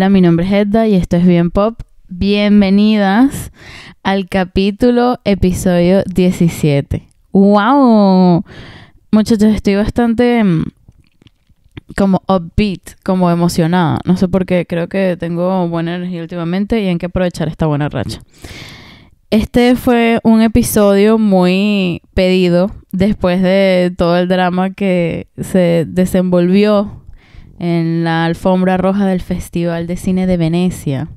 Hola, mi nombre es Edda y esto es Bien Pop. Bienvenidas al capítulo episodio 17. ¡Wow! Muchachos, estoy bastante mm, como upbeat, como emocionada. No sé por qué, creo que tengo buena energía últimamente y hay que aprovechar esta buena racha. Este fue un episodio muy pedido después de todo el drama que se desenvolvió en la alfombra roja del Festival de Cine de Venecia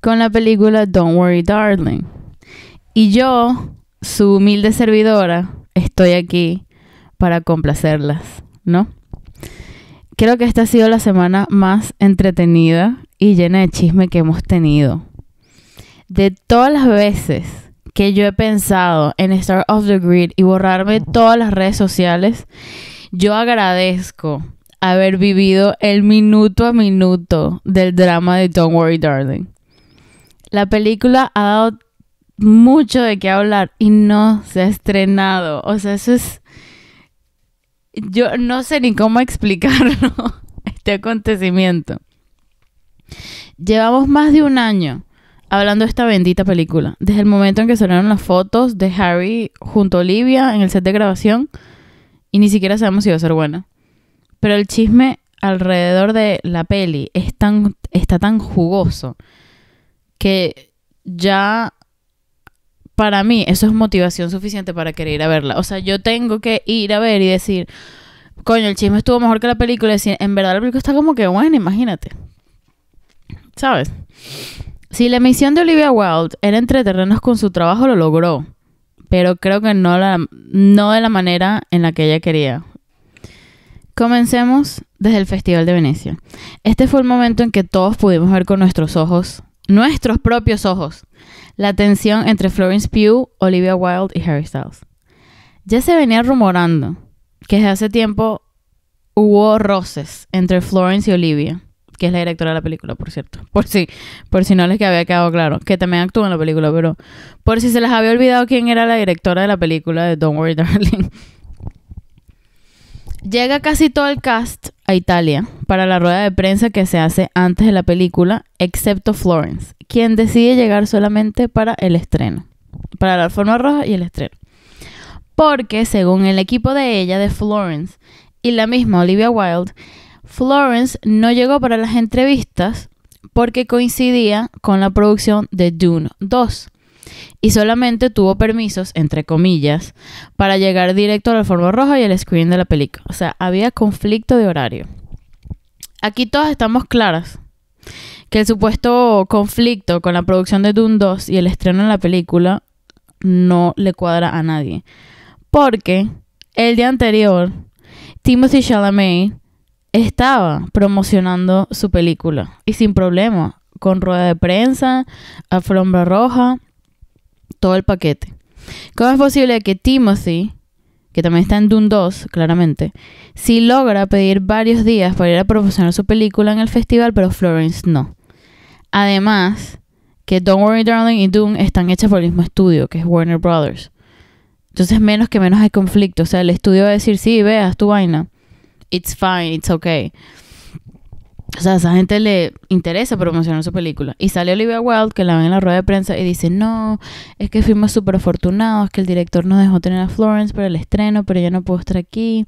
con la película Don't Worry Darling. Y yo, su humilde servidora, estoy aquí para complacerlas, ¿no? Creo que esta ha sido la semana más entretenida y llena de chisme que hemos tenido. De todas las veces que yo he pensado en estar off the grid y borrarme todas las redes sociales, yo agradezco haber vivido el minuto a minuto del drama de Don't Worry Darling. La película ha dado mucho de qué hablar y no se ha estrenado. O sea, eso es... Yo no sé ni cómo explicarlo, este acontecimiento. Llevamos más de un año hablando de esta bendita película. Desde el momento en que salieron las fotos de Harry junto a Olivia en el set de grabación y ni siquiera sabemos si va a ser buena. Pero el chisme alrededor de la peli es tan, está tan jugoso que ya para mí eso es motivación suficiente para querer ir a verla. O sea, yo tengo que ir a ver y decir, coño, el chisme estuvo mejor que la película. Y decir, en verdad la película está como que bueno, imagínate. ¿Sabes? Si la misión de Olivia Wilde era entretenernos con su trabajo, lo logró. Pero creo que no, la, no de la manera en la que ella quería. Comencemos desde el Festival de Venecia. Este fue el momento en que todos pudimos ver con nuestros ojos, nuestros propios ojos, la tensión entre Florence Pugh, Olivia Wilde y Harry Styles. Ya se venía rumorando que desde hace tiempo hubo roces entre Florence y Olivia, que es la directora de la película, por cierto. Por si, por si no les había quedado claro, que también actúa en la película, pero por si se les había olvidado quién era la directora de la película de Don't Worry Darling. Llega casi todo el cast a Italia para la rueda de prensa que se hace antes de la película, excepto Florence, quien decide llegar solamente para el estreno, para la forma roja y el estreno. Porque según el equipo de ella, de Florence y la misma Olivia Wilde, Florence no llegó para las entrevistas porque coincidía con la producción de Dune 2 y solamente tuvo permisos, entre comillas, para llegar directo a la forma roja y el screen de la película. O sea, había conflicto de horario. Aquí todas estamos claras que el supuesto conflicto con la producción de Dune 2 y el estreno de la película no le cuadra a nadie. Porque el día anterior, Timothy Chalamet estaba promocionando su película y sin problema, con rueda de prensa, alfombra roja, todo el paquete. ¿Cómo es posible que Timothy, que también está en Dune 2, claramente, si logra pedir varios días para ir a promocionar su película en el festival, pero Florence no? Además, que Don't Worry Darling y Dune están hechas por el mismo estudio, que es Warner Brothers. Entonces, menos que menos hay conflicto. O sea, el estudio va a decir, sí, veas tu vaina. It's fine, it's okay. O sea, a esa gente le interesa promocionar su película. Y sale Olivia Wilde, que la ven en la rueda de prensa, y dice, no, es que fuimos súper afortunados, que el director nos dejó tener a Florence para el estreno, pero ya no puedo estar aquí.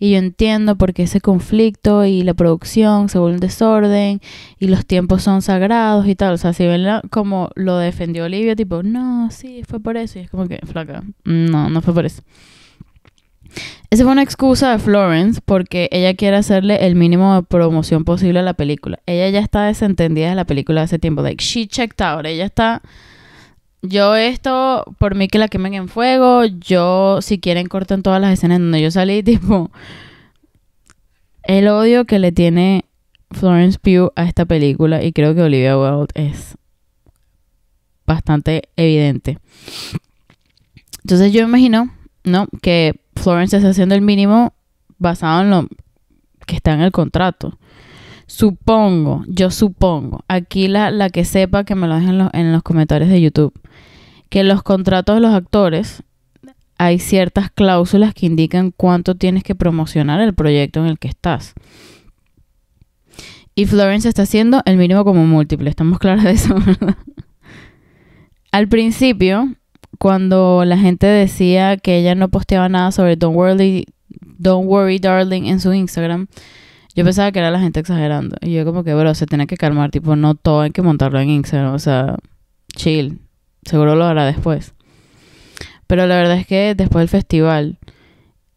Y yo entiendo porque ese conflicto y la producción se vuelve un desorden, y los tiempos son sagrados y tal. O sea, si ven la, como lo defendió Olivia, tipo, no, sí, fue por eso. Y es como que, flaca, no, no fue por eso. Esa fue una excusa de Florence porque ella quiere hacerle el mínimo de promoción posible a la película. Ella ya está desentendida de la película de hace tiempo. Like, she checked out. Ella está. Yo esto, por mí que la quemen en fuego. Yo, si quieren, en todas las escenas donde yo salí. Tipo, el odio que le tiene Florence Pugh a esta película. Y creo que Olivia Wilde es bastante evidente. Entonces yo imagino ¿no? Que Florence está haciendo el mínimo basado en lo que está en el contrato. Supongo, yo supongo, aquí la, que sepa que me lo dejen en los comentarios de YouTube, que en los contratos de los actores hay ciertas cláusulas que indican cuánto tienes que promocionar el proyecto en el que estás. Y Florence está haciendo el mínimo como múltiple, estamos claros de eso, ¿verdad? Al principio, cuando la gente decía que ella no posteaba nada sobre Don't Worry, Don't Worry Darling en su Instagram, yo pensaba que era la gente exagerando. Y yo como que, bro, se tiene que calmar, tipo, no todo hay que montarlo en Instagram, o sea, chill, seguro lo hará después. Pero la verdad es que después del festival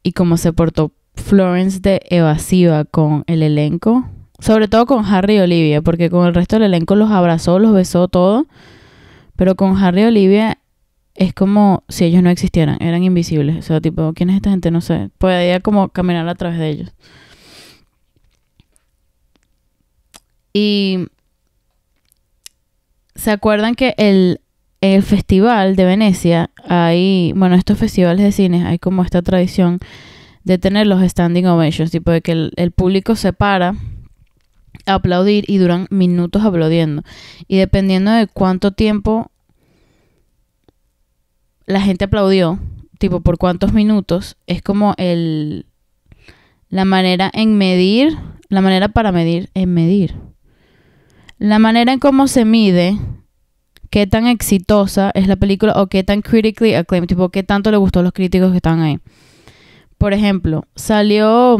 y cómo se portó Florence de evasiva con el elenco, sobre todo con Harry y Olivia, porque con el resto del elenco los abrazó, los besó todo, pero con Harry y Olivia es como si ellos no existieran, eran invisibles. O sea, tipo, ¿quién es esta gente? No sé. Podía como caminar a través de ellos. Y. ¿Se acuerdan que el, el festival de Venecia hay. Bueno, estos festivales de cine hay como esta tradición de tener los standing ovations, tipo de que el, el público se para a aplaudir y duran minutos aplaudiendo. Y dependiendo de cuánto tiempo la gente aplaudió, tipo, por cuántos minutos, es como el, la manera en medir, la manera para medir, en medir. La manera en cómo se mide qué tan exitosa es la película o qué tan critically acclaimed, tipo, qué tanto le gustó a los críticos que están ahí. Por ejemplo, salió,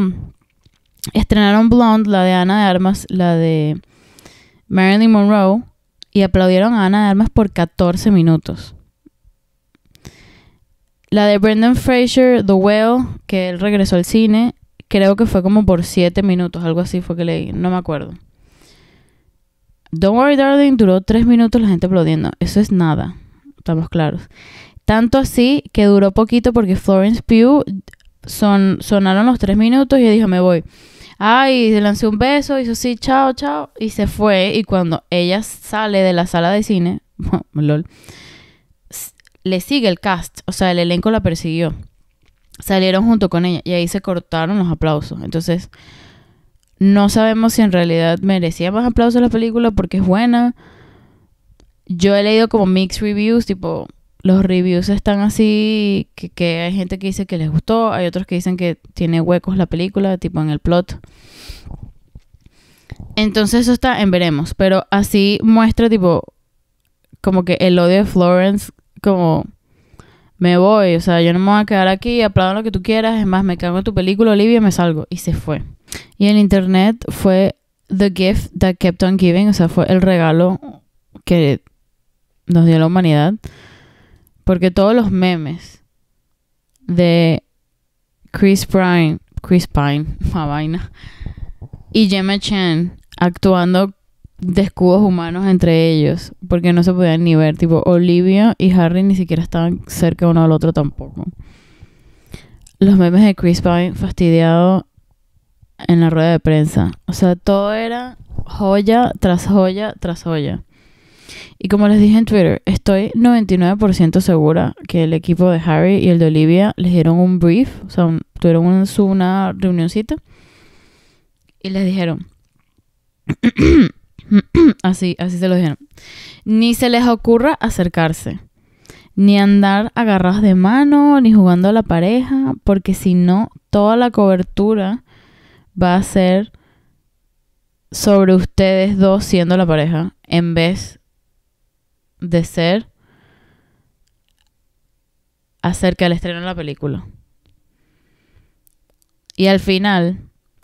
estrenaron Blonde, la de Ana de Armas, la de Marilyn Monroe, y aplaudieron a Ana de Armas por 14 minutos. La de Brendan Fraser, The Well, que él regresó al cine, creo que fue como por siete minutos, algo así fue que leí, no me acuerdo. Don't Worry Darling duró tres minutos la gente aplaudiendo, eso es nada, estamos claros. Tanto así que duró poquito porque Florence Pugh son, sonaron los tres minutos y ella dijo, me voy. Ay, le se lanzó un beso, hizo así, chao, chao, y se fue. Y cuando ella sale de la sala de cine, lol, le sigue el cast, o sea, el elenco la persiguió. Salieron junto con ella y ahí se cortaron los aplausos. Entonces, no sabemos si en realidad merecía más aplausos la película porque es buena. Yo he leído como mixed reviews, tipo, los reviews están así, que, que hay gente que dice que les gustó, hay otros que dicen que tiene huecos la película, tipo en el plot. Entonces eso está en veremos, pero así muestra tipo como que el odio de Florence como me voy, o sea, yo no me voy a quedar aquí, aplaudo lo que tú quieras, es más, me cago en tu película, Olivia, me salgo. Y se fue. Y el internet fue the gift that kept on giving, o sea, fue el regalo que nos dio la humanidad. Porque todos los memes de Chris Pine, Chris Pine, vaina, y Gemma Chen actuando escudos humanos entre ellos, porque no se podían ni ver. Tipo, Olivia y Harry ni siquiera estaban cerca uno al otro tampoco. Los memes de Chris Pine fastidiado en la rueda de prensa. O sea, todo era joya tras joya tras joya. Y como les dije en Twitter, estoy 99% segura que el equipo de Harry y el de Olivia les dieron un brief, o sea, tuvieron una reunioncita y les dijeron, así, así se lo dijeron. Ni se les ocurra acercarse, ni andar agarrados de mano, ni jugando a la pareja, porque si no, toda la cobertura va a ser sobre ustedes dos siendo la pareja, en vez de ser acerca del estreno de la película. Y al final,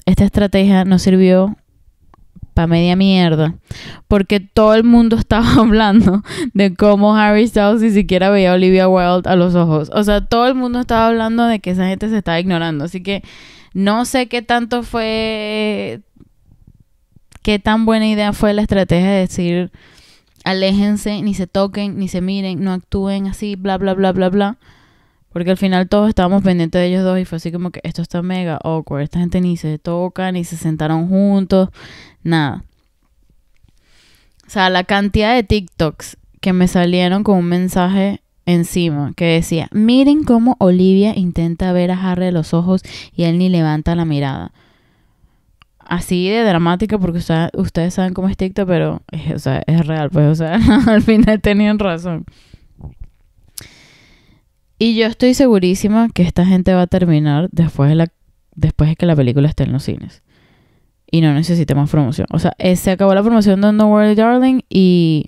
esta estrategia no sirvió pa' media mierda. Porque todo el mundo estaba hablando de cómo Harry Styles ni siquiera veía a Olivia Wilde a los ojos. O sea, todo el mundo estaba hablando de que esa gente se estaba ignorando. Así que no sé qué tanto fue. Qué tan buena idea fue la estrategia de decir. Aléjense, ni se toquen, ni se miren, no actúen así, bla, bla, bla, bla, bla. Porque al final todos estábamos pendientes de ellos dos y fue así como que esto está mega awkward. Esta gente ni se toca, ni se sentaron juntos, nada. O sea, la cantidad de TikToks que me salieron con un mensaje encima que decía, miren cómo Olivia intenta ver a Harry los ojos y él ni levanta la mirada. Así de dramática porque ustedes saben cómo es TikTok, pero es real, pues, o sea, al final tenían razón. Y yo estoy segurísima que esta gente va a terminar después de, la, después de que la película esté en los cines y no necesite más promoción. O sea, eh, se acabó la promoción de No World Darling y.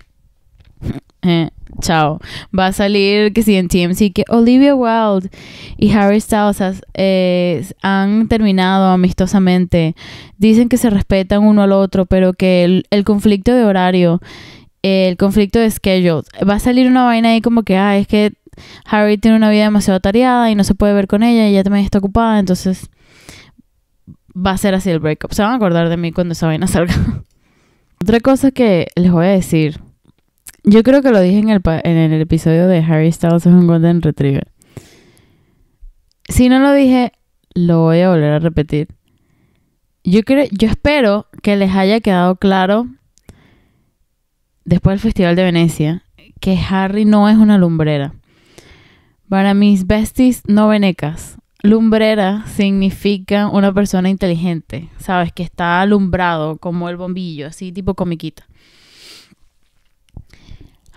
Eh, chao. Va a salir que si sí, en TMC que Olivia Wilde y Harry Styles eh, han terminado amistosamente. Dicen que se respetan uno al otro, pero que el, conflicto de horario, el conflicto de schedule, va a salir una vaina ahí como que, ah, es que Harry tiene una vida demasiado atareada y no se puede ver con ella y ella también está ocupada, entonces va a ser así el breakup. Se van a acordar de mí cuando esa vaina salga. Otra cosa que les voy a decir. Yo creo que lo dije en el, en el episodio de Harry Styles es un Golden Retriever. Si no lo dije, lo voy a volver a repetir. Yo, creo, yo espero que les haya quedado claro después del Festival de Venecia que Harry no es una lumbrera. Para mis besties no venecas, Lumbrera significa una persona inteligente, ¿sabes? Que está alumbrado como el bombillo, así tipo comiquita.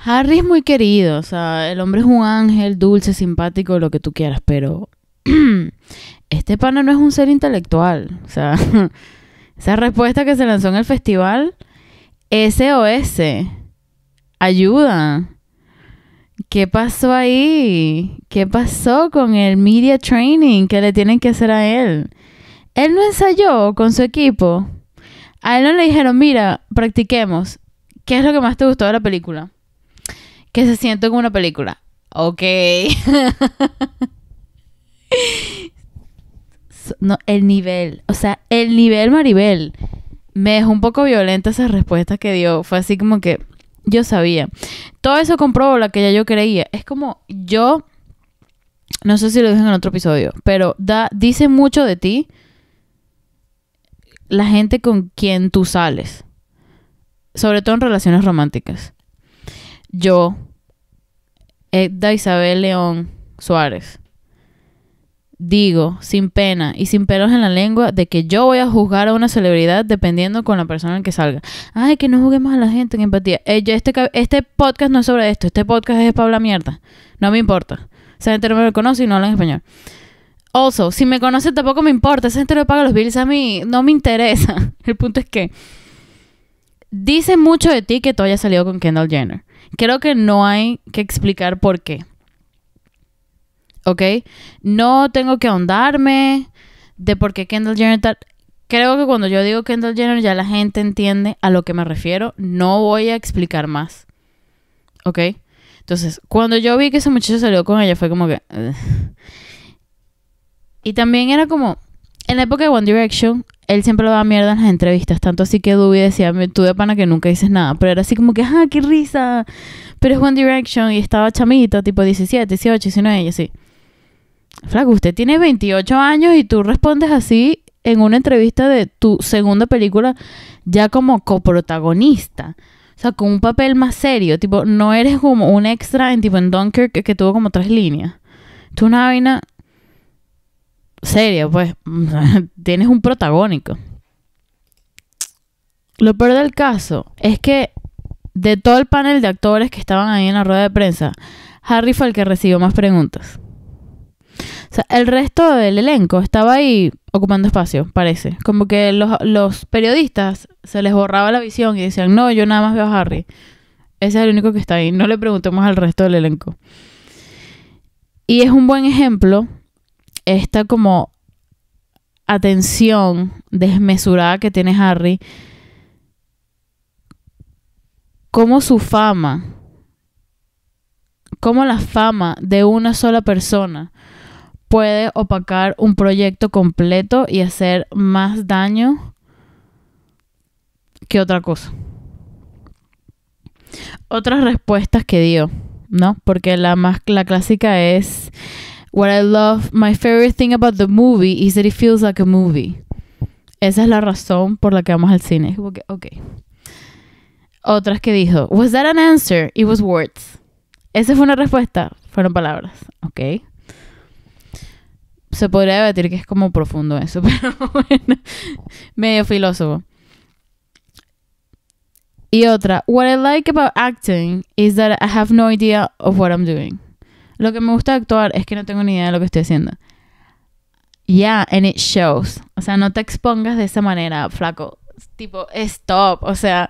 Harry es muy querido, o sea, el hombre es un ángel, dulce, simpático, lo que tú quieras, pero este pana no es un ser intelectual, o sea, esa respuesta que se lanzó en el festival, SOS, ayuda. ¿qué pasó ahí? ¿Qué pasó con el media training que le tienen que hacer a él? Él no ensayó con su equipo. A él no le dijeron, mira, practiquemos. ¿Qué es lo que más te gustó de la película? Que se siente como una película. Ok. no, el nivel. O sea, el nivel Maribel. Me dejó un poco violenta esa respuesta que dio. Fue así como que yo sabía. Todo eso comprobó la que ya yo creía. Es como yo, no sé si lo dije en otro episodio, pero da, dice mucho de ti la gente con quien tú sales, sobre todo en relaciones románticas. Yo, Edda Isabel León Suárez, digo sin pena y sin pelos en la lengua de que yo voy a juzgar a una celebridad dependiendo con la persona en que salga. Ay, que no juguemos a la gente en empatía. Eh, este, este podcast no es sobre esto, este podcast es para hablar mierda. No me importa. Esa gente no me conoce y no habla en español. Also, si me conoce tampoco me importa, esa gente no paga los bills a mí, no me interesa. El punto es que dice mucho de ti que tú hayas salido con Kendall Jenner. Creo que no hay que explicar por qué. ¿ok? No tengo que ahondarme de por qué Kendall Jenner Creo que cuando yo digo Kendall Jenner ya la gente entiende a lo que me refiero. No voy a explicar más. ¿Ok? Entonces, cuando yo vi que ese muchacho salió con ella, fue como que... Y también era como... En la época de One Direction, él siempre lo daba mierda en las entrevistas. Tanto así que Duby decía, tú de pana que nunca dices nada. Pero era así como que, ¡ah, qué risa! Pero es One Direction y estaba chamita, tipo 17, 18, 19 y así. Flaco, usted tiene 28 años y tú respondes así en una entrevista de tu segunda película ya como coprotagonista. O sea, con un papel más serio. Tipo, no eres como un extra en tipo en Dunkirk que, que tuvo como tres líneas. Tú una vaina seria, pues. Tienes un protagónico. Lo peor del caso es que de todo el panel de actores que estaban ahí en la rueda de prensa, Harry fue el que recibió más preguntas el resto del elenco estaba ahí ocupando espacio, parece. Como que los, los periodistas se les borraba la visión y decían, no, yo nada más veo a Harry. Ese es el único que está ahí. No le preguntemos al resto del elenco. Y es un buen ejemplo esta como atención desmesurada que tiene Harry. Cómo su fama, cómo la fama de una sola persona puede opacar un proyecto completo y hacer más daño que otra cosa. Otras respuestas que dio, ¿no? Porque la más la clásica es What I love, my favorite thing about the movie is that it feels like a movie. Esa es la razón por la que vamos al cine. Okay, Otras que dijo, Was that an answer? It was words. Esa fue una respuesta, fueron palabras. Ok se podría debatir que es como profundo eso, pero bueno, medio filósofo. Y otra, what I like about acting is that I have no idea of what I'm doing. Lo que me gusta actuar es que no tengo ni idea de lo que estoy haciendo. Yeah, and it shows. O sea, no te expongas de esa manera, flaco. Tipo, stop. O sea,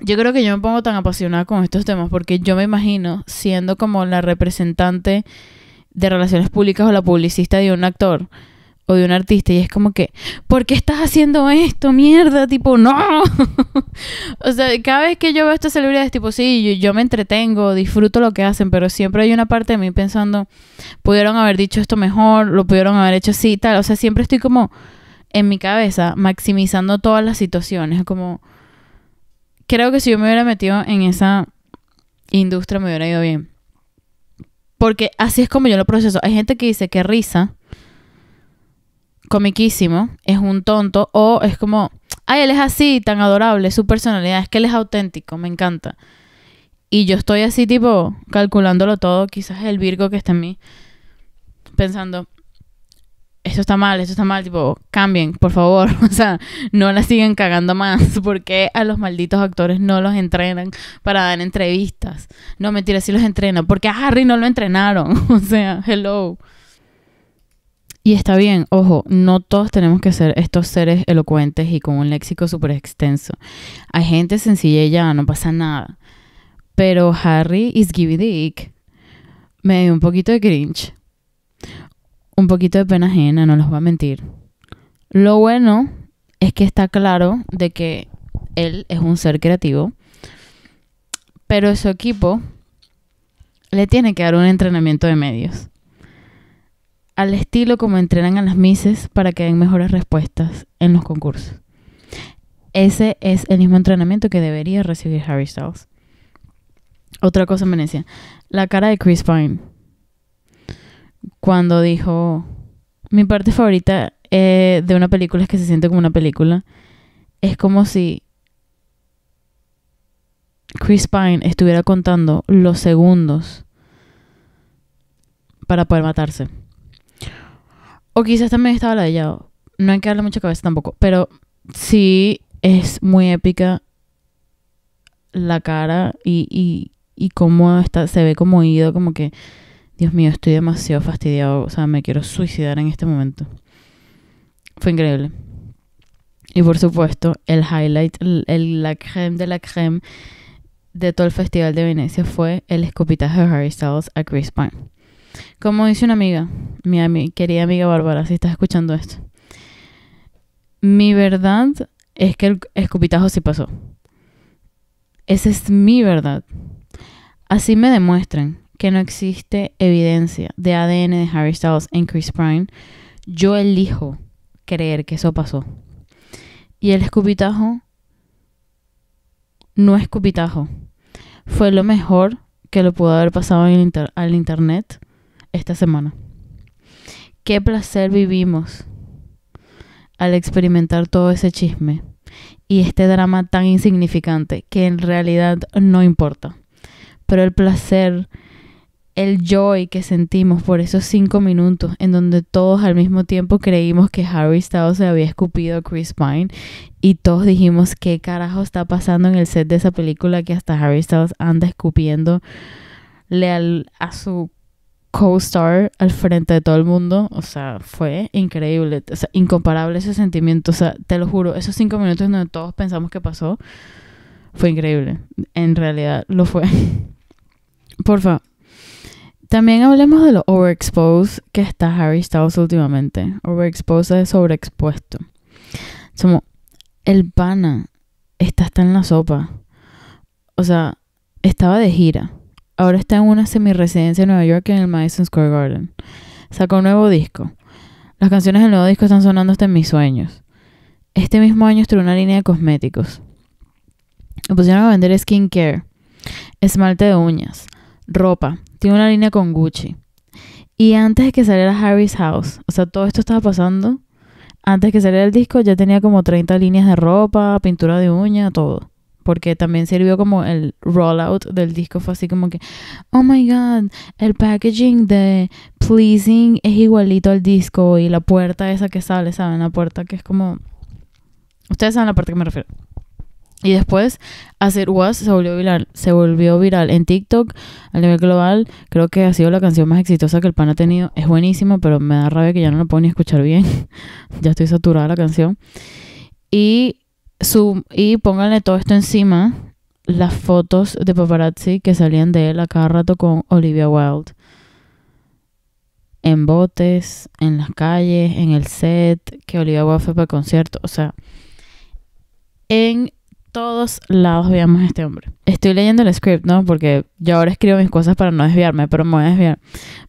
yo creo que yo me pongo tan apasionada con estos temas porque yo me imagino siendo como la representante de relaciones públicas o la publicista de un actor o de un artista y es como que, ¿por qué estás haciendo esto? Mierda, tipo, no. o sea, cada vez que yo veo a estas celebridades, tipo, sí, yo, yo, me entretengo, disfruto lo que hacen, pero siempre hay una parte de mí pensando, pudieron haber dicho esto mejor, lo pudieron haber hecho así, tal. O sea, siempre estoy como en mi cabeza maximizando todas las situaciones, como, creo que si yo me hubiera metido en esa industria me hubiera ido bien. Porque así es como yo lo proceso. Hay gente que dice que risa, comiquísimo, es un tonto, o es como, ay, él es así, tan adorable, su personalidad, es que él es auténtico, me encanta. Y yo estoy así, tipo, calculándolo todo, quizás el Virgo que está en mí, pensando, esto está mal, esto está mal, tipo, cambien, por favor, o sea, no la siguen cagando más, porque a los malditos actores no los entrenan para dar entrevistas. No, mentira, sí los entrenan, porque a Harry no lo entrenaron, o sea, hello. Y está bien, ojo, no todos tenemos que ser estos seres elocuentes y con un léxico súper extenso. Hay gente sencilla y ya, no pasa nada. Pero Harry is giving dick. Me dio un poquito de cringe un poquito de pena ajena, no los va a mentir. Lo bueno es que está claro de que él es un ser creativo, pero su equipo le tiene que dar un entrenamiento de medios. Al estilo como entrenan a las mises para que den mejores respuestas en los concursos. Ese es el mismo entrenamiento que debería recibir Harry Styles. Otra cosa me decía. la cara de Chris Pine cuando dijo, mi parte favorita eh, de una película es que se siente como una película. Es como si Chris Pine estuviera contando los segundos para poder matarse. O quizás también estaba la de Yao. No hay que darle mucha cabeza tampoco. Pero sí es muy épica la cara y, y, y cómo está, se ve como ido, como que Dios mío, estoy demasiado fastidiado, o sea, me quiero suicidar en este momento. Fue increíble. Y por supuesto, el highlight, el, la creme de la creme de todo el Festival de Venecia fue el escupitaje de Harry Styles a Chris Pine. Como dice una amiga, mi, amiga querida amiga Bárbara, si estás escuchando esto, mi verdad es que el escupitajo sí pasó. Esa es mi verdad. Así me demuestren que no existe evidencia de ADN de Harry Styles en Chris prime yo elijo creer que eso pasó. Y el escupitajo no escupitajo. Fue lo mejor que lo pudo haber pasado en al internet esta semana. Qué placer vivimos al experimentar todo ese chisme y este drama tan insignificante que en realidad no importa. Pero el placer el joy que sentimos por esos cinco minutos en donde todos al mismo tiempo creímos que Harry Styles se había escupido a Chris Pine y todos dijimos qué carajo está pasando en el set de esa película que hasta Harry Styles anda escupiendo a su co-star al frente de todo el mundo, o sea, fue increíble, incomparable ese sentimiento, o sea, te lo juro, esos cinco minutos en donde todos pensamos que pasó, fue increíble, en realidad lo fue. favor. También hablemos de lo overexposed que está Harry Styles últimamente. Overexposed es sobreexpuesto. Somos, el pana está hasta en la sopa. O sea, estaba de gira. Ahora está en una semiresidencia en Nueva York en el Madison Square Garden. Sacó un nuevo disco. Las canciones del nuevo disco están sonando hasta en mis sueños. Este mismo año en una línea de cosméticos. Me pusieron a vender skincare, esmalte de uñas, ropa. Tiene una línea con Gucci. Y antes de que saliera Harry's House, o sea, todo esto estaba pasando. Antes de que saliera el disco, ya tenía como 30 líneas de ropa, pintura de uña, todo. Porque también sirvió como el rollout del disco. Fue así como que, oh my god, el packaging de Pleasing es igualito al disco. Y la puerta esa que sale, ¿saben? La puerta que es como. Ustedes saben la parte que me refiero. Y después, hacer Was se volvió, viral, se volvió viral en TikTok a nivel global. Creo que ha sido la canción más exitosa que el pan ha tenido. Es buenísima, pero me da rabia que ya no lo puedo ni escuchar bien. ya estoy saturada la canción. Y, su, y pónganle todo esto encima. Las fotos de paparazzi que salían de él a cada rato con Olivia Wilde. En botes, en las calles, en el set, que Olivia Wilde fue para el concierto. O sea, en todos lados veíamos a este hombre. Estoy leyendo el script, ¿no? Porque yo ahora escribo mis cosas para no desviarme, pero me voy a desviar.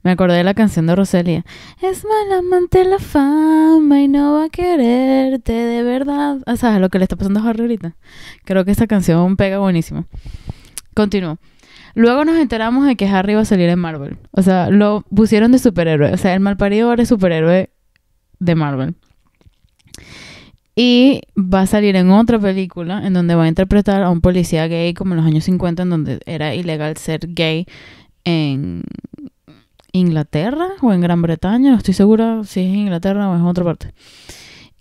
Me acordé de la canción de Rosalía. Es mal amante la fama y no va a quererte de verdad. O sea, lo que le está pasando a Harry ahorita. Creo que esta canción pega buenísimo. Continúo. Luego nos enteramos de que Harry va a salir en Marvel. O sea, lo pusieron de superhéroe. O sea, el parido ahora es superhéroe de Marvel. Y va a salir en otra película en donde va a interpretar a un policía gay como en los años 50, en donde era ilegal ser gay en Inglaterra o en Gran Bretaña, no estoy segura si es Inglaterra o es en otra parte,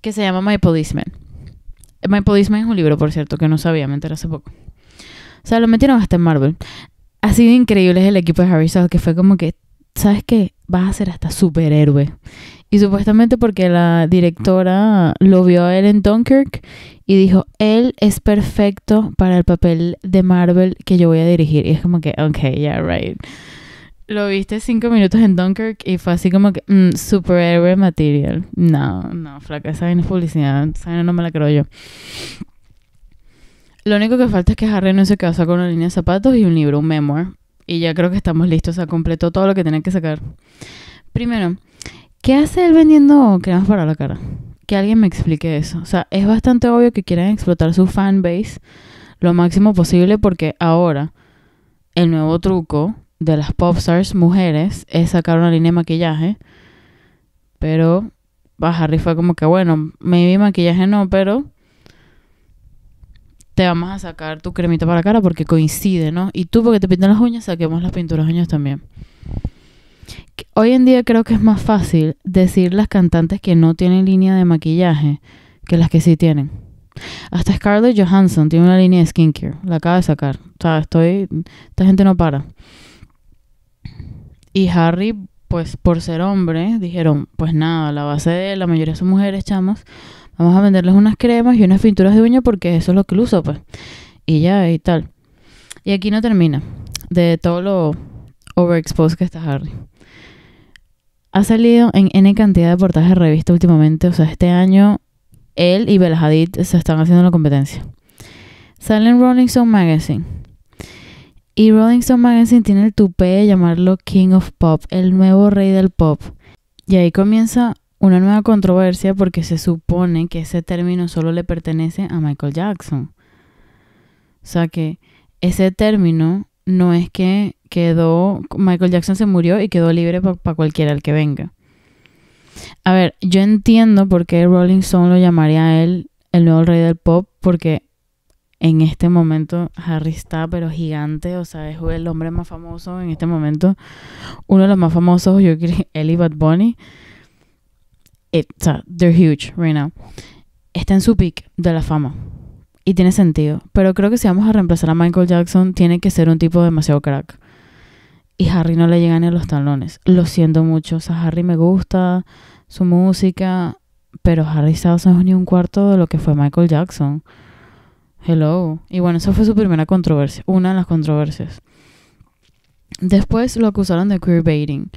que se llama My Policeman. My Policeman es un libro, por cierto, que no sabía, me enteré hace poco. O sea, lo metieron hasta en Marvel. Ha sido increíble el equipo de Harry Styles, que fue como que, ¿sabes qué? Vas a ser hasta superhéroe. Y supuestamente porque la directora lo vio a él en Dunkirk y dijo, él es perfecto para el papel de Marvel que yo voy a dirigir. Y es como que, ok, yeah, right. Lo viste cinco minutos en Dunkirk y fue así como que, super mm, superhéroe material. No, no, flaca, esa es publicidad, esa no me la creo yo. Lo único que falta es que Harry no se casa con una línea de zapatos y un libro, un memoir. Y ya creo que estamos listos, o sea, completó todo lo que tenía que sacar. Primero, ¿Qué hace él vendiendo cremas para la cara? Que alguien me explique eso. O sea, es bastante obvio que quieren explotar su fanbase lo máximo posible porque ahora el nuevo truco de las popstars mujeres es sacar una línea de maquillaje. Pero Baja fue como que, bueno, maybe maquillaje no, pero te vamos a sacar tu cremita para la cara porque coincide, ¿no? Y tú porque te pintan las uñas, saquemos las pinturas uñas también hoy en día creo que es más fácil decir las cantantes que no tienen línea de maquillaje que las que sí tienen. Hasta Scarlett Johansson tiene una línea de skincare, la acaba de sacar. O sea, estoy. Esta gente no para. Y Harry, pues por ser hombre, dijeron: Pues nada, la base de la mayoría son mujeres, chamas. Vamos a venderles unas cremas y unas pinturas de uño porque eso es lo que lo usa, pues. Y ya, y tal. Y aquí no termina. De todo lo overexposed que está Harry. Ha salido en N cantidad de portajes de revista últimamente. O sea, este año él y Bel Hadid se están haciendo la competencia. Sale en Rolling Stone Magazine. Y Rolling Stone Magazine tiene el tupé de llamarlo King of Pop, el nuevo rey del pop. Y ahí comienza una nueva controversia porque se supone que ese término solo le pertenece a Michael Jackson. O sea que ese término no es que quedó, Michael Jackson se murió y quedó libre para cualquiera el que venga. A ver, yo entiendo por qué Rolling Stone lo llamaría a él el nuevo rey del pop, porque en este momento Harry está pero gigante, o sea, es el hombre más famoso en este momento, uno de los más famosos, yo creo, que Bad Bunny. o sea, they're huge right now. Está en su peak de la fama. Y tiene sentido. Pero creo que si vamos a reemplazar a Michael Jackson, tiene que ser un tipo demasiado crack y Harry no le llega ni a los talones. Lo siento mucho, o sea, Harry me gusta su música, pero Harry Styles no es ni un cuarto de lo que fue Michael Jackson. Hello. Y bueno, esa fue su primera controversia, una de las controversias. Después lo acusaron de queerbaiting.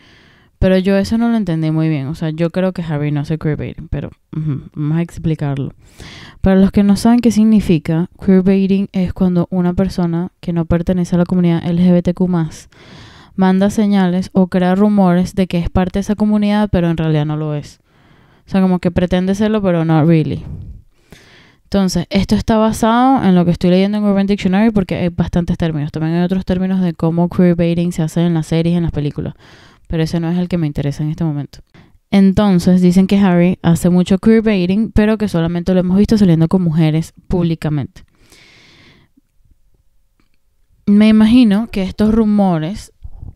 Pero yo eso no lo entendí muy bien. O sea, yo creo que Harry no hace queerbaiting, pero vamos a explicarlo. Para los que no saben qué significa, queerbaiting es cuando una persona que no pertenece a la comunidad LGBTQ manda señales o crea rumores de que es parte de esa comunidad, pero en realidad no lo es. O sea, como que pretende serlo, pero no really. Entonces, esto está basado en lo que estoy leyendo en Urban Dictionary porque hay bastantes términos. También hay otros términos de cómo queerbaiting se hace en las series, en las películas. Pero ese no es el que me interesa en este momento. Entonces, dicen que Harry hace mucho queerbaiting, pero que solamente lo hemos visto saliendo con mujeres públicamente. Me imagino que estos rumores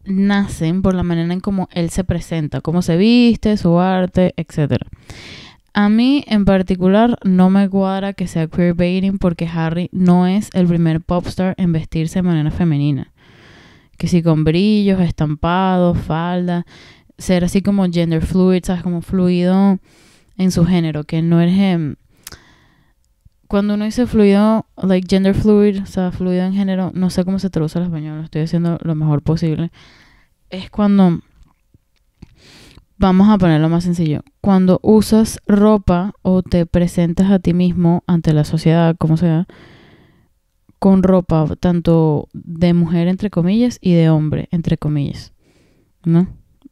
nacen por la manera en cómo él se presenta, cómo se viste, su arte, etc. A mí en particular no me cuadra que sea queerbaiting porque Harry no es el primer popstar en vestirse de manera femenina. Que si con brillos, estampados, falda, ser así como gender fluid, ¿sabes? Como fluido en su género, que no es... Em, cuando uno dice fluido, like gender fluid, o sea, fluido en género, no sé cómo se traduce al español, lo estoy haciendo lo mejor posible. Es cuando, vamos a ponerlo más sencillo, cuando usas ropa o te presentas a ti mismo ante la sociedad, como sea, con ropa tanto de mujer, entre comillas, y de hombre, entre comillas. ¿No?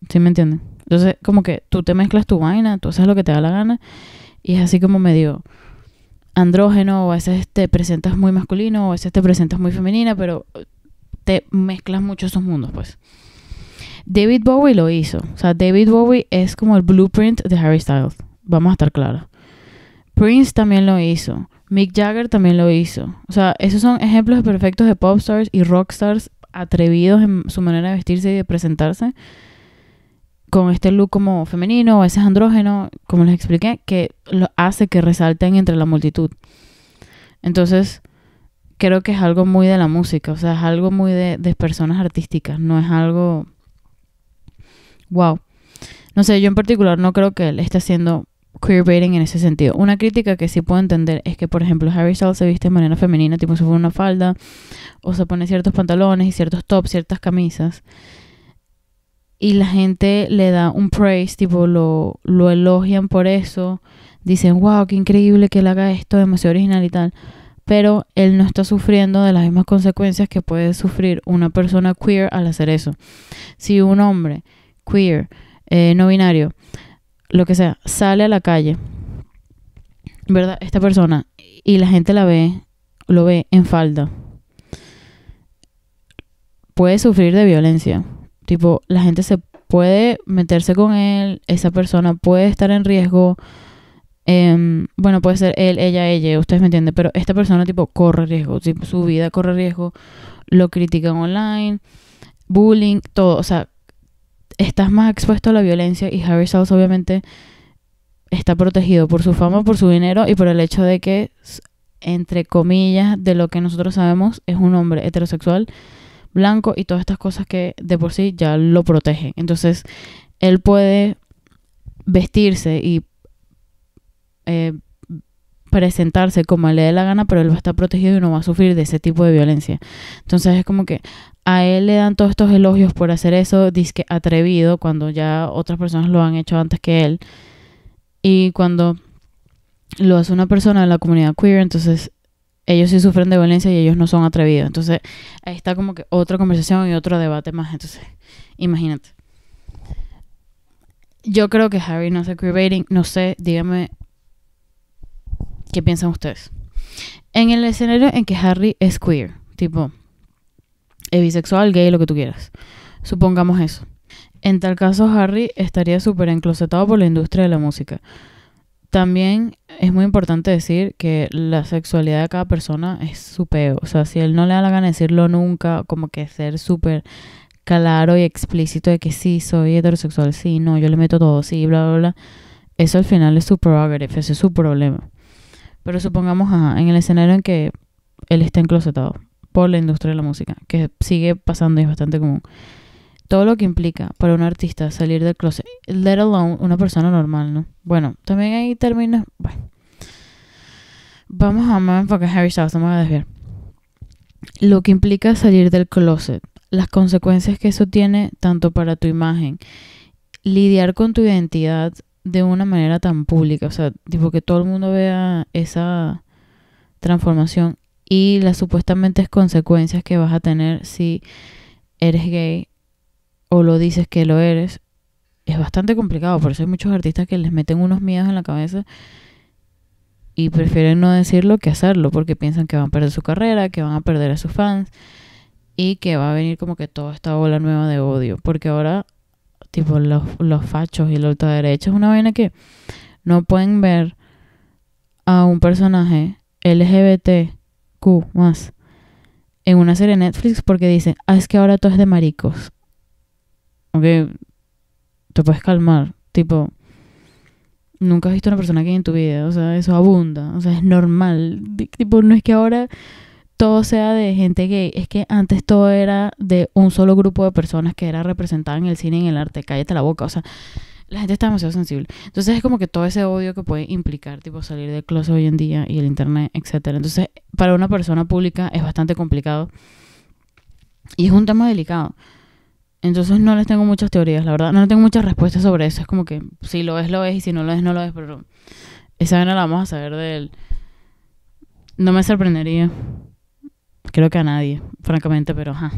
¿Sí me entienden? Entonces, como que tú te mezclas tu vaina, tú haces lo que te da la gana, y es así como me dio andrógeno, o a veces te presentas muy masculino, o a veces te presentas muy femenina, pero te mezclas mucho esos mundos, pues. David Bowie lo hizo. O sea, David Bowie es como el blueprint de Harry Styles. Vamos a estar claros. Prince también lo hizo. Mick Jagger también lo hizo. O sea, esos son ejemplos perfectos de pop stars y rock stars atrevidos en su manera de vestirse y de presentarse con este look como femenino, o ese andrógeno, como les expliqué, que lo hace que resalten entre la multitud. Entonces, creo que es algo muy de la música, o sea, es algo muy de, personas artísticas, no es algo... ¡Wow! No sé, yo en particular no creo que él esté haciendo queerbaiting en ese sentido. Una crítica que sí puedo entender es que, por ejemplo, Harry Styles se viste de manera femenina, tipo se pone una falda, o se pone ciertos pantalones y ciertos tops, ciertas camisas y la gente le da un praise, tipo lo, lo elogian por eso, dicen, wow, qué increíble que él haga esto, demasiado original y tal, pero él no está sufriendo de las mismas consecuencias que puede sufrir una persona queer al hacer eso. Si un hombre queer, eh, no binario, lo que sea, sale a la calle, ¿verdad? Esta persona y la gente la ve, lo ve en falda, puede sufrir de violencia Tipo, la gente se puede meterse con él, esa persona puede estar en riesgo. Em, bueno, puede ser él, ella, ella, ustedes me entienden, pero esta persona tipo corre riesgo, su vida corre riesgo, lo critican online, bullying, todo, o sea, estás más expuesto a la violencia y Harry Styles obviamente está protegido por su fama, por su dinero y por el hecho de que, entre comillas, de lo que nosotros sabemos, es un hombre heterosexual blanco y todas estas cosas que de por sí ya lo protegen. Entonces, él puede vestirse y eh, presentarse como le dé la gana, pero él va a estar protegido y no va a sufrir de ese tipo de violencia. Entonces es como que a él le dan todos estos elogios por hacer eso, disque atrevido, cuando ya otras personas lo han hecho antes que él. Y cuando lo hace una persona de la comunidad queer, entonces ellos sí sufren de violencia y ellos no son atrevidos. Entonces, ahí está como que otra conversación y otro debate más. Entonces, imagínate. Yo creo que Harry no hace queerbaiting. No sé, dígame qué piensan ustedes. En el escenario en que Harry es queer, tipo, es bisexual, gay, lo que tú quieras. Supongamos eso. En tal caso, Harry estaría súper enclosetado por la industria de la música. También es muy importante decir que la sexualidad de cada persona es su peo. O sea, si él no le da la gana decirlo nunca, como que ser súper claro y explícito de que sí, soy heterosexual, sí, no, yo le meto todo, sí, bla, bla, bla. Eso al final es su prerogative, ese es su problema. Pero supongamos, ajá, en el escenario en que él está enclosetado por la industria de la música, que sigue pasando y es bastante común todo lo que implica para un artista salir del closet, let alone una persona normal, ¿no? Bueno, también ahí termina. Bueno, vamos a más enfocar Harry Styles, vamos a desviar. Lo que implica salir del closet, las consecuencias que eso tiene tanto para tu imagen, lidiar con tu identidad de una manera tan pública, o sea, tipo que todo el mundo vea esa transformación y las supuestamente consecuencias que vas a tener si eres gay o lo dices que lo eres, es bastante complicado. Por eso hay muchos artistas que les meten unos miedos en la cabeza y prefieren no decirlo que hacerlo, porque piensan que van a perder su carrera, que van a perder a sus fans y que va a venir como que toda esta ola nueva de odio. Porque ahora, tipo, los, los fachos y la ultraderecha es una vaina que no pueden ver a un personaje LGBTQ más en una serie de Netflix porque dicen, ah, es que ahora tú es de maricos ok, te puedes calmar, tipo, nunca has visto una persona gay en tu vida, o sea, eso abunda, o sea, es normal, tipo, no es que ahora todo sea de gente gay, es que antes todo era de un solo grupo de personas que era representada en el cine y en el arte, cállate la boca, o sea, la gente está demasiado sensible. Entonces es como que todo ese odio que puede implicar, tipo salir del closet hoy en día y el internet, etcétera. Entonces, para una persona pública es bastante complicado. Y es un tema delicado. Entonces no les tengo muchas teorías, la verdad. No tengo muchas respuestas sobre eso. Es como que si lo es, lo es, y si no lo es, no lo es. Pero esa vena la vamos a saber de él. No me sorprendería. Creo que a nadie, francamente, pero ajá.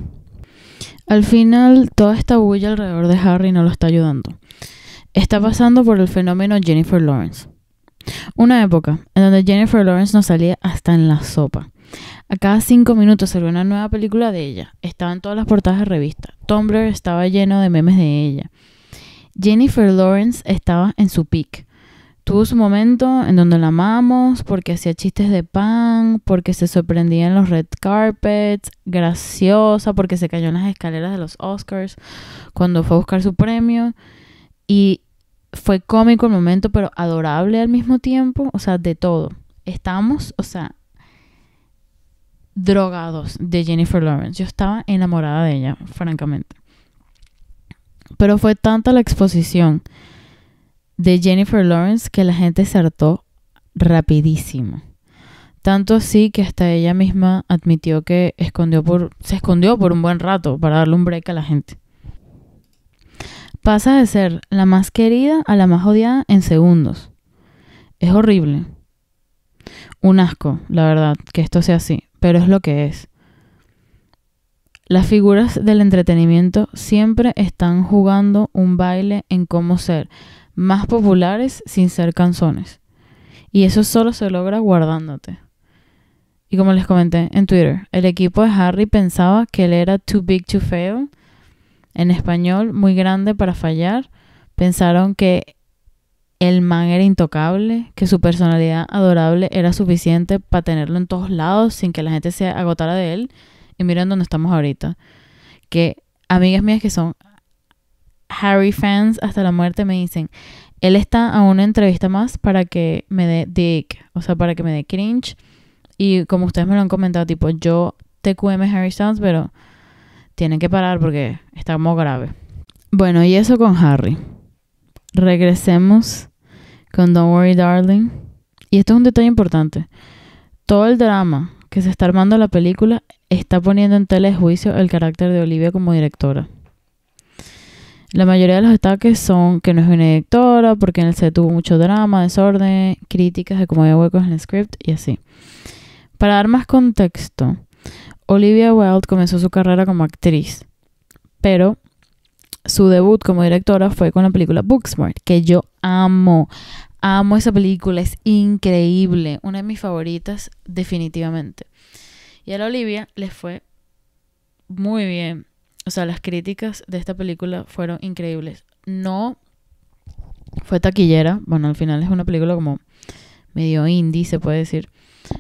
Al final, toda esta bulla alrededor de Harry no lo está ayudando. Está pasando por el fenómeno Jennifer Lawrence. Una época en donde Jennifer Lawrence no salía hasta en la sopa. A cada cinco minutos salió una nueva película de ella. Estaba en todas las portadas de revista. Tumblr estaba lleno de memes de ella. Jennifer Lawrence estaba en su peak. Tuvo su momento en donde la amamos porque hacía chistes de pan, porque se sorprendía en los red carpets, graciosa porque se cayó en las escaleras de los Oscars cuando fue a buscar su premio. Y fue cómico el momento, pero adorable al mismo tiempo, o sea, de todo. Estamos, o sea, drogados de Jennifer Lawrence. Yo estaba enamorada de ella, francamente. Pero fue tanta la exposición de Jennifer Lawrence que la gente se hartó rapidísimo. Tanto así que hasta ella misma admitió que escondió por, se escondió por un buen rato para darle un break a la gente. Pasa de ser la más querida a la más odiada en segundos. Es horrible. Un asco, la verdad, que esto sea así pero es lo que es. Las figuras del entretenimiento siempre están jugando un baile en cómo ser más populares sin ser canzones. Y eso solo se logra guardándote. Y como les comenté en Twitter, el equipo de Harry pensaba que él era too big to fail, en español muy grande para fallar. Pensaron que el man era intocable, que su personalidad adorable era suficiente para tenerlo en todos lados sin que la gente se agotara de él. Y miren dónde estamos ahorita. Que amigas mías que son Harry fans hasta la muerte me dicen, él está a una entrevista más para que me dé dick, o sea, para que me dé cringe. Y como ustedes me lo han comentado, tipo, yo te TQM Harry Styles, pero tienen que parar porque está muy grave. Bueno, y eso con Harry regresemos con Don't Worry Darling. Y esto es un detalle importante. Todo el drama que se está armando en la película está poniendo en tela de juicio el carácter de Olivia como directora. La mayoría de los ataques son que no es una directora, porque en el set tuvo mucho drama, desorden, críticas de cómo había huecos en el script y así. Para dar más contexto, Olivia Wilde comenzó su carrera como actriz, pero su debut como directora fue con la película Booksmart, que yo amo. Amo esa película, es increíble, una de mis favoritas definitivamente. Y a la Olivia les fue muy bien. O sea, las críticas de esta película fueron increíbles. No fue taquillera, bueno, al final es una película como medio indie, se puede decir.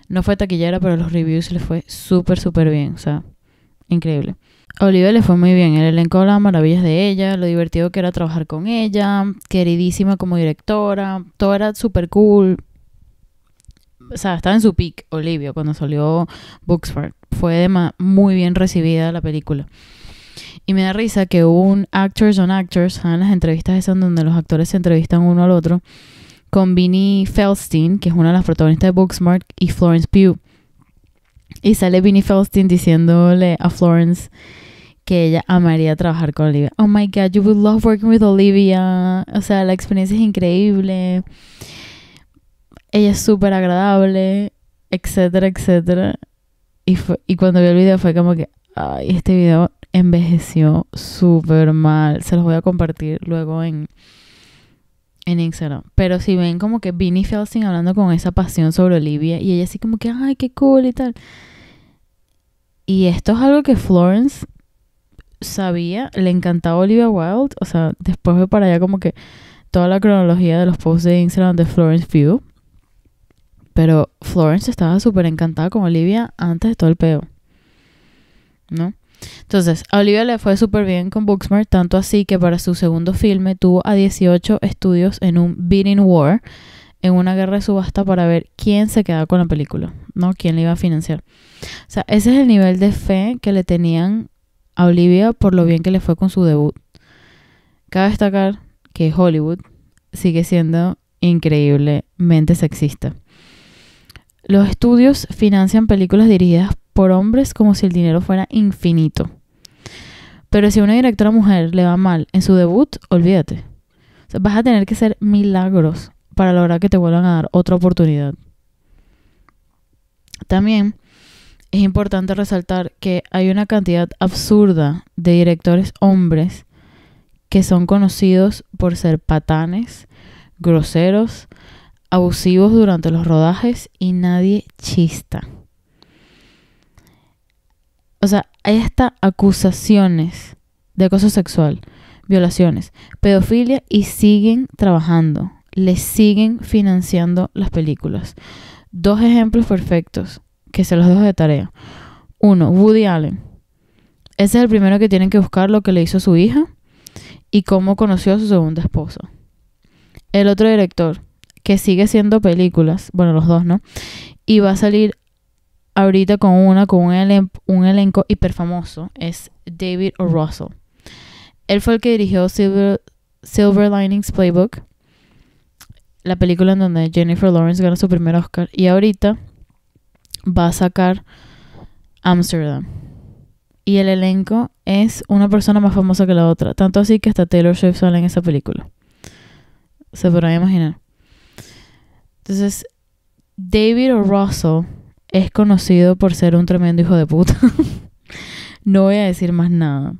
No fue taquillera, pero los reviews les fue súper, súper bien, o sea, increíble. Olivia le fue muy bien, el elenco las maravillas de ella, lo divertido que era trabajar con ella, queridísima como directora, todo era súper cool. O sea, estaba en su peak Olivia cuando salió Booksmart. Fue muy bien recibida la película. Y me da risa que hubo un Actors on Actors, en las entrevistas esas donde los actores se entrevistan uno al otro, con Vinnie Felstein que es una de las protagonistas de Booksmart, y Florence Pugh. Y sale Vinnie Felstein diciéndole a Florence que ella amaría trabajar con Olivia. Oh my God, you would love working with Olivia. O sea, la experiencia es increíble. Ella es súper agradable, etcétera, etcétera. Y, y cuando vi el video fue como que, ay, este video envejeció súper mal. Se los voy a compartir luego en, en Instagram. Pero si ven como que Vinnie Felsing hablando con esa pasión sobre Olivia y ella así como que, ay, qué cool y tal. Y esto es algo que Florence sabía, le encantaba Olivia Wilde. O sea, después fue para allá como que toda la cronología de los posts de Instagram de Florence View Pero Florence estaba súper encantada con Olivia antes de todo el peo. ¿No? Entonces, a Olivia le fue súper bien con Booksmart, tanto así que para su segundo filme tuvo a 18 estudios en un bidding war, en una guerra de subasta para ver quién se quedaba con la película, ¿no? ¿Quién le iba a financiar? O sea, ese es el nivel de fe que le tenían a Olivia por lo bien que le fue con su debut. Cabe destacar que Hollywood sigue siendo increíblemente sexista. Los estudios financian películas dirigidas por hombres como si el dinero fuera infinito. Pero si a una directora mujer le va mal en su debut, olvídate. vas a tener que hacer milagros para lograr que te vuelvan a dar otra oportunidad. También es importante resaltar que hay una cantidad absurda de directores hombres que son conocidos por ser patanes, groseros, abusivos durante los rodajes y nadie chista. O sea, hay hasta acusaciones de acoso sexual, violaciones, pedofilia y siguen trabajando, les siguen financiando las películas. Dos ejemplos perfectos que se los dejo de tarea. Uno, Woody Allen. Ese es el primero que tienen que buscar lo que le hizo su hija y cómo conoció a su segunda esposa. El otro director, que sigue siendo películas, bueno, los dos, ¿no? Y va a salir ahorita con una, con un, un elenco hiper famoso, es David Russell. Él fue el que dirigió Silver, Silver Linings Playbook, la película en donde Jennifer Lawrence gana su primer Oscar. Y ahorita va a sacar Amsterdam. Y el elenco es una persona más famosa que la otra. Tanto así que hasta Taylor Swift sale en esa película. Se podrán imaginar. Entonces, David Russell es conocido por ser un tremendo hijo de puta. no voy a decir más nada.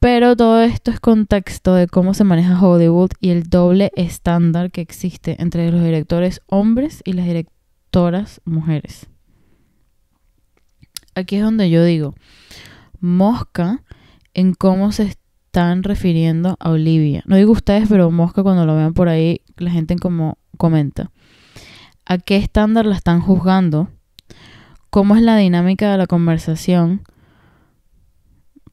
Pero todo esto es contexto de cómo se maneja Hollywood y el doble estándar que existe entre los directores hombres y las directores mujeres. Aquí es donde yo digo, Mosca en cómo se están refiriendo a Olivia. No digo ustedes, pero Mosca cuando lo vean por ahí, la gente como comenta. ¿A qué estándar la están juzgando? ¿Cómo es la dinámica de la conversación?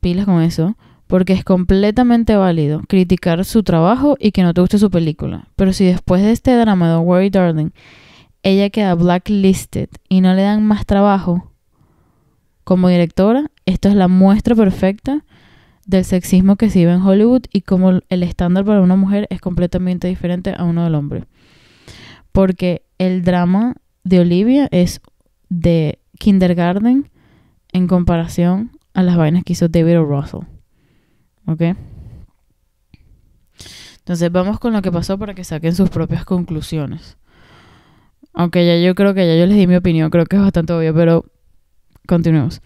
Pilas con eso porque es completamente válido criticar su trabajo y que no te guste su película. Pero si después de este drama de Worry Darling ella queda blacklisted y no le dan más trabajo como directora, esto es la muestra perfecta del sexismo que se vive en Hollywood y cómo el estándar para una mujer es completamente diferente a uno del hombre. Porque el drama de Olivia es de kindergarten en comparación a las vainas que hizo David o Russell. ¿Ok? Entonces vamos con lo que pasó para que saquen sus propias conclusiones. Aunque ya yo creo que ya yo les di mi opinión, creo que es bastante obvio, pero continuemos.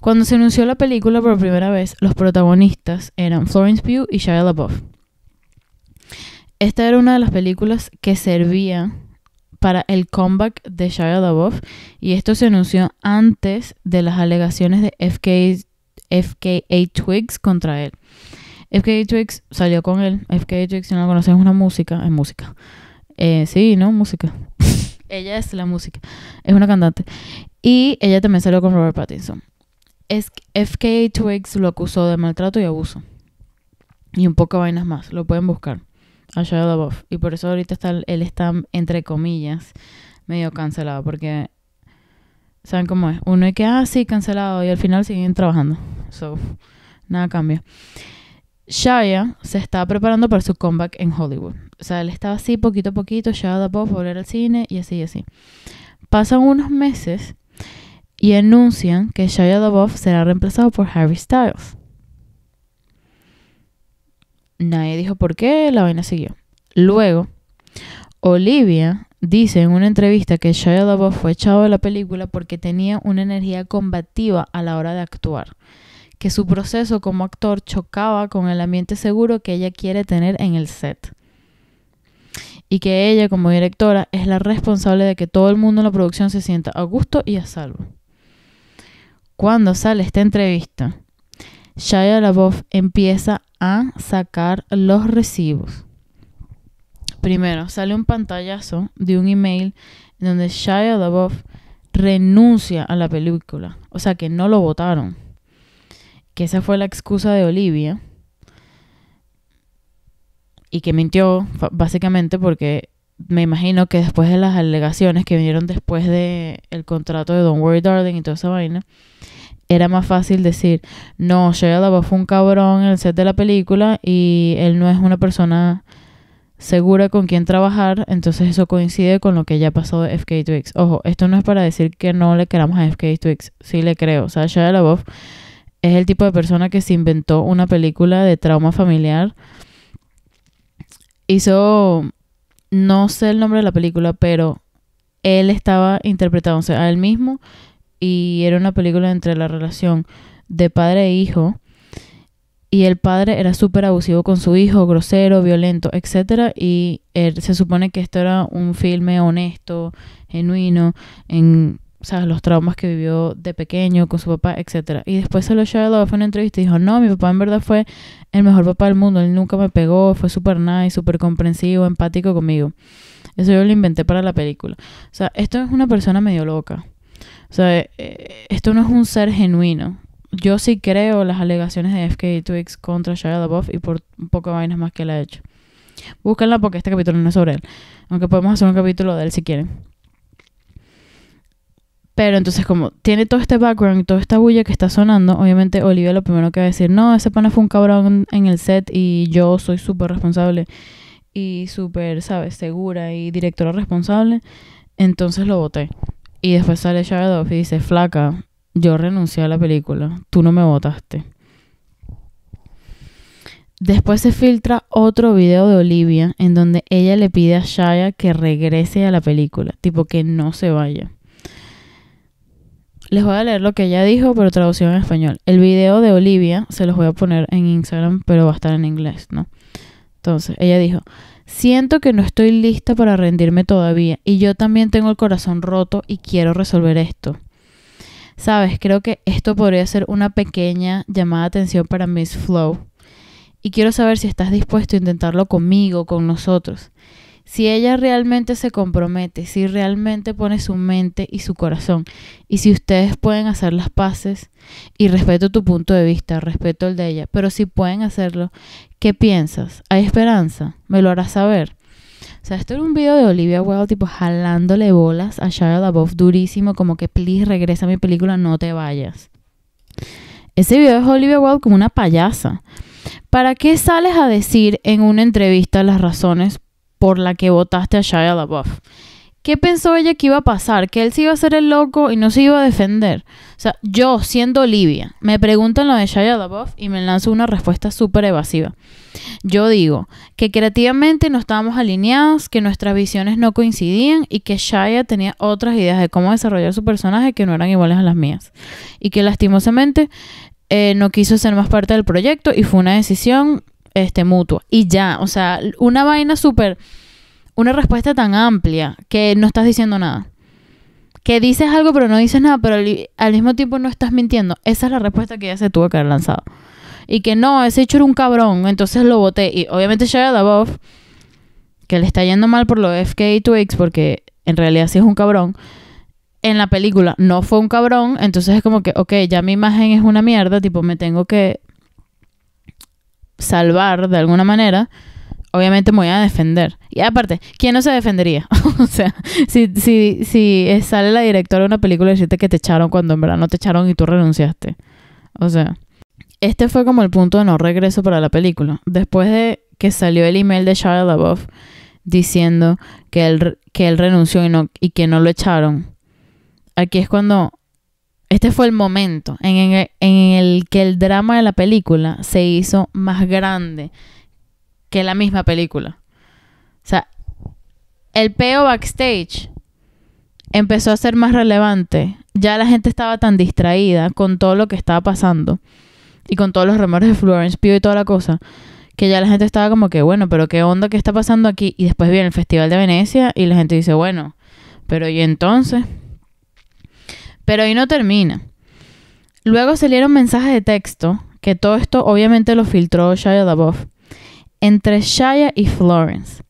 Cuando se anunció la película por primera vez, los protagonistas eran Florence Pugh y Shia LaBeouf. Esta era una de las películas que servía para el comeback de Shia LaBeouf y esto se anunció antes de las alegaciones de FK, FKA Twigs contra él. FKA Twigs salió con él. FKA Twigs, si no lo es una música. Es música. Eh, sí, ¿no? Música. Ella es la música, es una cantante. Y ella también salió con Robert Pattinson. Es FK Twigs lo acusó de maltrato y abuso. Y un poco de vainas más, lo pueden buscar. A Shadow Y por eso ahorita está, él está, entre comillas, medio cancelado, porque ¿Saben cómo es? Uno y que, ah, sí, cancelado. Y al final siguen trabajando. So, nada cambia. Shia se estaba preparando para su comeback en Hollywood. O sea, él estaba así poquito a poquito, ya va volver al cine y así y así. Pasan unos meses y anuncian que Shia LaBeouf será reemplazado por Harry Styles. Nadie dijo por qué, la vaina siguió. Luego, Olivia dice en una entrevista que Shia LaBeouf fue echado de la película porque tenía una energía combativa a la hora de actuar que su proceso como actor chocaba con el ambiente seguro que ella quiere tener en el set. Y que ella como directora es la responsable de que todo el mundo en la producción se sienta a gusto y a salvo. Cuando sale esta entrevista, Shia LaBeouf empieza a sacar los recibos. Primero, sale un pantallazo de un email en donde Shia LaBeouf renuncia a la película. O sea que no lo votaron que esa fue la excusa de Olivia y que mintió básicamente porque me imagino que después de las alegaciones que vinieron después de el contrato de Don't Worry Darling y toda esa vaina, era más fácil decir, no, Shia LaBeouf fue un cabrón en el set de la película y él no es una persona segura con quien trabajar, entonces eso coincide con lo que ya pasó de FK Twix. Ojo, esto no es para decir que no le queramos a FK Twix, sí le creo, o sea, Shia LaBeouf es el tipo de persona que se inventó una película de trauma familiar. Hizo, no sé el nombre de la película, pero él estaba interpretándose a él mismo y era una película entre la relación de padre e hijo. Y el padre era súper abusivo con su hijo, grosero, violento, etc. Y se supone que esto era un filme honesto, genuino, en o sea, los traumas que vivió de pequeño con su papá, etc. Y después salió shadow buff en una entrevista y dijo, no, mi papá en verdad fue el mejor papá del mundo, él nunca me pegó, fue súper nice, súper comprensivo, empático conmigo. Eso yo lo inventé para la película. O sea, esto es una persona medio loca. O sea, eh, eh, esto no es un ser genuino. Yo sí creo las alegaciones de FK Twix contra Shia LaBeouf y por un poco de vainas más que él ha hecho. Búsquenla porque este capítulo no es sobre él. Aunque podemos hacer un capítulo de él si quieren. Pero entonces como tiene todo este background y toda esta bulla que está sonando, obviamente Olivia lo primero que va a decir, no, ese pana fue un cabrón en el set y yo soy súper responsable y súper, ¿sabes?, segura y directora responsable. Entonces lo voté. Y después sale Shadow y dice, flaca, yo renuncié a la película, tú no me votaste. Después se filtra otro video de Olivia en donde ella le pide a Shaya que regrese a la película, tipo que no se vaya. Les voy a leer lo que ella dijo, pero traducido en español. El video de Olivia se los voy a poner en Instagram, pero va a estar en inglés, ¿no? Entonces, ella dijo, siento que no estoy lista para rendirme todavía y yo también tengo el corazón roto y quiero resolver esto. Sabes, creo que esto podría ser una pequeña llamada de atención para Miss Flow. Y quiero saber si estás dispuesto a intentarlo conmigo, con nosotros si ella realmente se compromete, si realmente pone su mente y su corazón, y si ustedes pueden hacer las paces, y respeto tu punto de vista, respeto el de ella, pero si pueden hacerlo, ¿qué piensas? ¿Hay esperanza? ¿Me lo harás saber? O sea, esto era un video de Olivia Wilde, tipo, jalándole bolas a Shia LaBeouf durísimo, como que, please, regresa a mi película, no te vayas. Ese video es Olivia Wilde como una payasa. ¿Para qué sales a decir en una entrevista las razones por la que votaste a Shia LaBeouf. ¿Qué pensó ella que iba a pasar? Que él se iba a ser el loco y no se iba a defender. O sea, yo, siendo Olivia, me preguntan lo de Shia LaBeouf y me lanzo una respuesta súper evasiva. Yo digo que creativamente no estábamos alineados, que nuestras visiones no coincidían y que Shia tenía otras ideas de cómo desarrollar su personaje que no eran iguales a las mías. Y que lastimosamente eh, no quiso ser más parte del proyecto y fue una decisión este, mutuo, Y ya, o sea, una vaina súper, una respuesta tan amplia que no estás diciendo nada. Que dices algo pero no dices nada, pero al, mismo tiempo no estás mintiendo. Esa es la respuesta que ya se tuvo que haber lanzado. Y que no, ese hecho era un cabrón, entonces lo voté. Y obviamente Shia LaBeouf, que le está yendo mal por lo de FK Twix porque en realidad sí es un cabrón, en la película no fue un cabrón, entonces es como que, ok, ya mi imagen es una mierda, tipo, me tengo que salvar de alguna manera, obviamente me voy a defender. Y aparte, ¿quién no se defendería? o sea, si, si, si sale la directora de una película y decirte que te echaron cuando en verdad no te echaron y tú renunciaste. O sea, este fue como el punto de no regreso para la película. Después de que salió el email de Charles LaBeouf diciendo que él, que él renunció y, no, y que no lo echaron. Aquí es cuando este fue el momento en el, que el drama de la película se hizo más grande que la misma película. O sea, el peo backstage empezó a ser más relevante. Ya la gente estaba tan distraída con todo lo que estaba pasando y con todos los rumores de Florence Pugh y toda la cosa, que ya la gente estaba como que, bueno, pero qué onda que está pasando aquí. Y después viene el Festival de Venecia y la gente dice, bueno, pero ¿y entonces? Pero ahí no termina. Luego salieron mensajes de texto, que todo esto obviamente lo filtró Shaya Dabov, entre Shaya y Florence,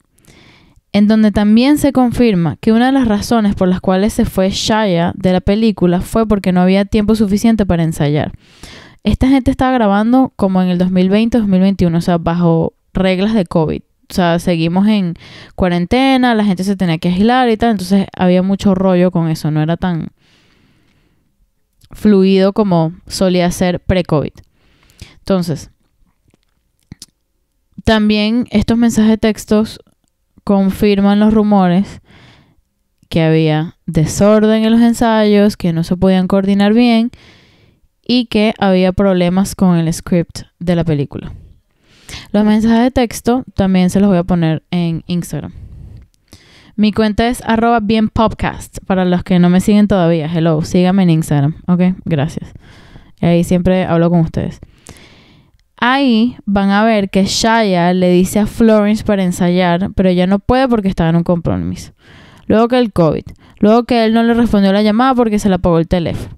en donde también se confirma que una de las razones por las cuales se fue Shaya de la película fue porque no había tiempo suficiente para ensayar. Esta gente estaba grabando como en el 2020-2021, o sea, bajo reglas de COVID. O sea, seguimos en cuarentena, la gente se tenía que aislar y tal, entonces había mucho rollo con eso, no era tan fluido como solía ser pre-COVID. Entonces, también estos mensajes de textos confirman los rumores que había desorden en los ensayos, que no se podían coordinar bien y que había problemas con el script de la película. Los mensajes de texto también se los voy a poner en Instagram. Mi cuenta es arroba bien podcast. Para los que no me siguen todavía, hello, síganme en Instagram. Ok, gracias. Ahí siempre hablo con ustedes. Ahí van a ver que Shaya le dice a Florence para ensayar, pero ella no puede porque estaba en un compromiso. Luego que el COVID. Luego que él no le respondió la llamada porque se le apagó el teléfono.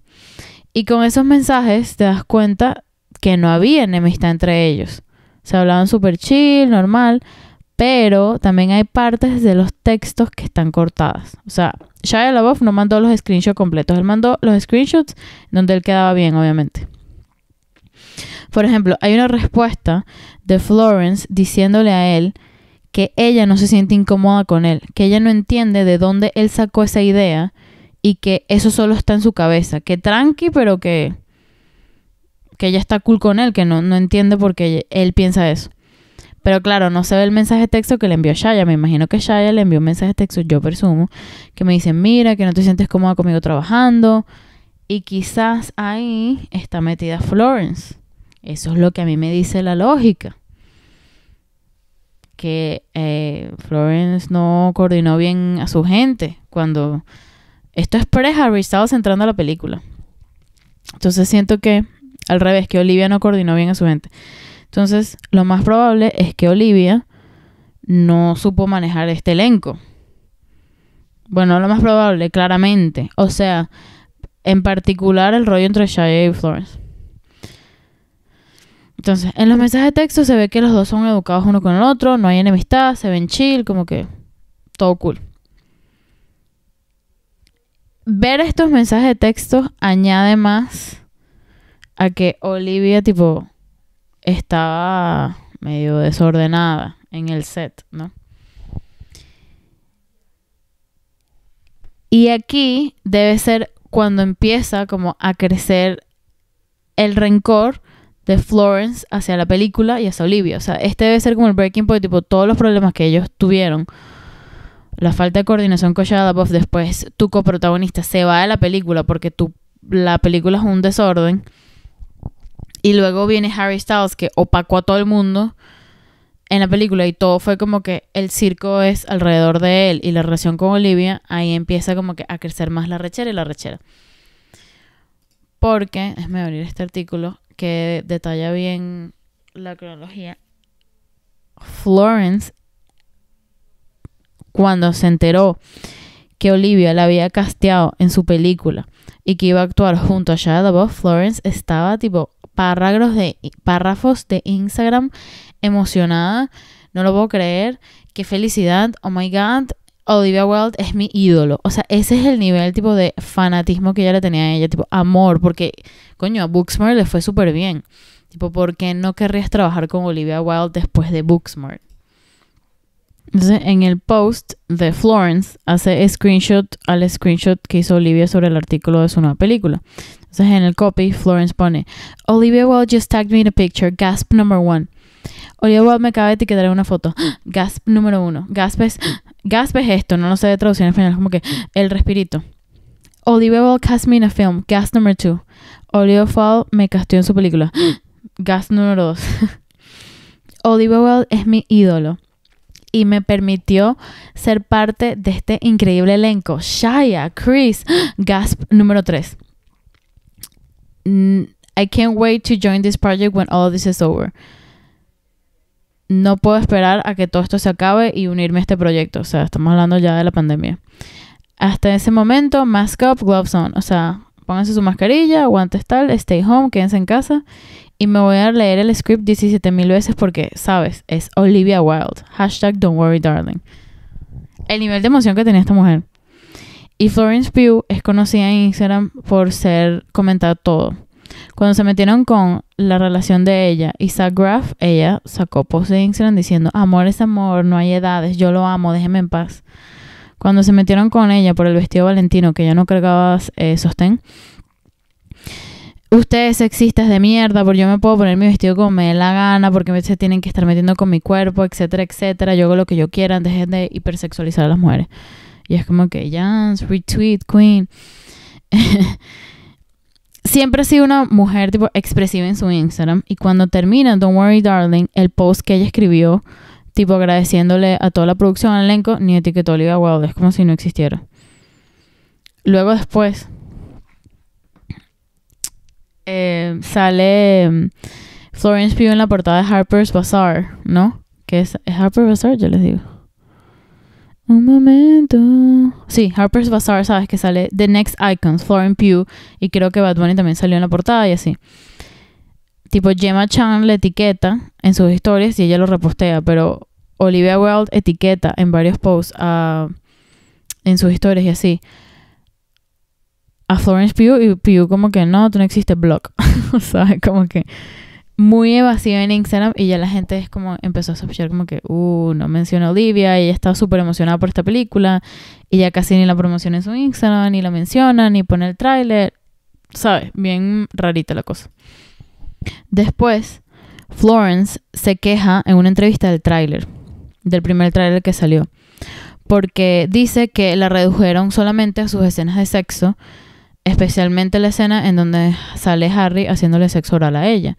Y con esos mensajes te das cuenta que no había enemistad entre ellos. Se hablaban súper chill, normal. Pero también hay partes de los textos que están cortadas. O sea, Shia LaBeouf no mandó los screenshots completos. Él mandó los screenshots donde él quedaba bien, obviamente. Por ejemplo, hay una respuesta de Florence diciéndole a él que ella no se siente incómoda con él, que ella no entiende de dónde él sacó esa idea y que eso solo está en su cabeza, que tranqui, pero que que ella está cool con él, que no, no entiende por qué él piensa eso. Pero claro, no se ve el mensaje de texto que le envió Shaya. Me imagino que Shaya le envió un mensaje de texto, yo presumo, que me dice, mira, que no te sientes cómoda conmigo trabajando. Y quizás ahí está metida Florence. Eso es lo que a mí me dice la lógica. Que eh, Florence no coordinó bien a su gente cuando... Esto es pre-Harry estaba entrando a la película. Entonces siento que al revés, que Olivia no coordinó bien a su gente. Entonces, lo más probable es que Olivia no supo manejar este elenco. Bueno, lo más probable, claramente. O sea, en particular el rollo entre Shia y Florence. Entonces, en los mensajes de texto se ve que los dos son educados uno con el otro, no hay enemistad, se ven chill, como que todo cool. Ver estos mensajes de texto añade más a que Olivia, tipo, estaba medio desordenada en el set, ¿no? Y aquí debe ser cuando empieza como a crecer el rencor de Florence hacia la película y hacia Olivia. O sea, este debe ser como el breaking point, tipo todos los problemas que ellos tuvieron. La falta de coordinación con Shadaboff, después tu coprotagonista se va de la película porque tu, la película es un desorden. Y luego viene Harry Styles que opacó a todo el mundo en la película y todo fue como que el circo es alrededor de él y la relación con Olivia, ahí empieza como que a crecer más la rechera y la rechera. Porque, déjame abrir este artículo que detalla bien la cronología. Florence, cuando se enteró que Olivia la había casteado en su película y que iba a actuar junto a Shadow, Florence estaba tipo párrafos de, párrafos de Instagram emocionada. No lo puedo creer. Qué felicidad. Oh my God. Olivia Wilde es mi ídolo. O sea, ese es el nivel tipo de fanatismo que ya le tenía a ella, tipo amor, porque, coño, a Booksmart le fue súper bien. Tipo, ¿por qué no querrías trabajar con Olivia Wilde después de Booksmart? Entonces, en el post de Florence hace screenshot al screenshot que hizo Olivia sobre el artículo de su nueva película. Entonces, en el copy, Florence pone: Olivia Wilde just tagged me in a picture, gasp number one. Olivia Wilde me acaba de etiquetar una foto, gasp número uno. Gasp es, esto, no lo sé de traducir final, español, como que el respirito. Olivia Wilde cast me in a film, gasp number two. Olivia Wilde me castió en su película, gasp número dos. Olivia Wilde es mi ídolo y me permitió ser parte de este increíble elenco. Shia, Chris, Gasp número 3. I can't wait to join this project when all this is over. No puedo esperar a que todo esto se acabe y unirme a este proyecto. O sea, estamos hablando ya de la pandemia. Hasta ese momento, mask up, gloves on. O sea, pónganse su mascarilla, guantes tal, stay home, quédense en casa y me voy a leer el script 17 mil veces porque, sabes, es Olivia Wilde. Hashtag Don't Worry Darling. El nivel de emoción que tenía esta mujer. Y Florence Pugh es conocida en Instagram por ser comentada todo. Cuando se metieron con la relación de ella y Zach Graff, ella sacó post de Instagram diciendo, amor es amor, no hay edades, yo lo amo, déjeme en paz. Cuando se metieron con ella por el vestido valentino que ya no cargaba eh, sostén, ustedes sexistas de mierda, porque yo me puedo poner mi vestido como me dé la gana, porque se tienen que estar metiendo con mi cuerpo, etcétera, etcétera. Yo hago lo que yo quiera, dejen de hipersexualizar a las mujeres. Y es como que, Jans, retweet, queen. Siempre ha sido una mujer tipo expresiva en su Instagram. Y cuando termina Don't Worry Darling, el post que ella escribió, tipo agradeciéndole a toda la producción, al elenco, ni etiquetó Olivia wow, Es como si no existiera. Luego después, eh, sale em, Florence Pugh en la portada de Harper's Bazaar, ¿no? Que es, es Harper's Bazaar, yo les digo. Un momento. Sí, Harper's Bazaar, sabes que sale The Next Icons, Florence Pugh, y creo que Bad Bunny también salió en la portada y así. Tipo, Gemma Chan le etiqueta en sus historias y ella lo repostea, pero Olivia Wilde etiqueta en varios posts ah, en sus historias y así a Florence Pugh y Pugh como que no, tú no existes, blog o como que muy evasiva en Instagram y ya la gente es como empezó a sospechar como que, uh, no menciona a Olivia, y ella estaba súper emocionada por esta película y ya casi ni la promociona en su Instagram, ni la menciona, ni pone el tráiler, ¿sabes? Bien rarita la cosa. Después, Florence se queja en una entrevista del tráiler, del primer tráiler que salió, porque dice que la redujeron solamente a sus escenas de sexo especialmente la escena en donde sale Harry haciéndole sexo oral a ella.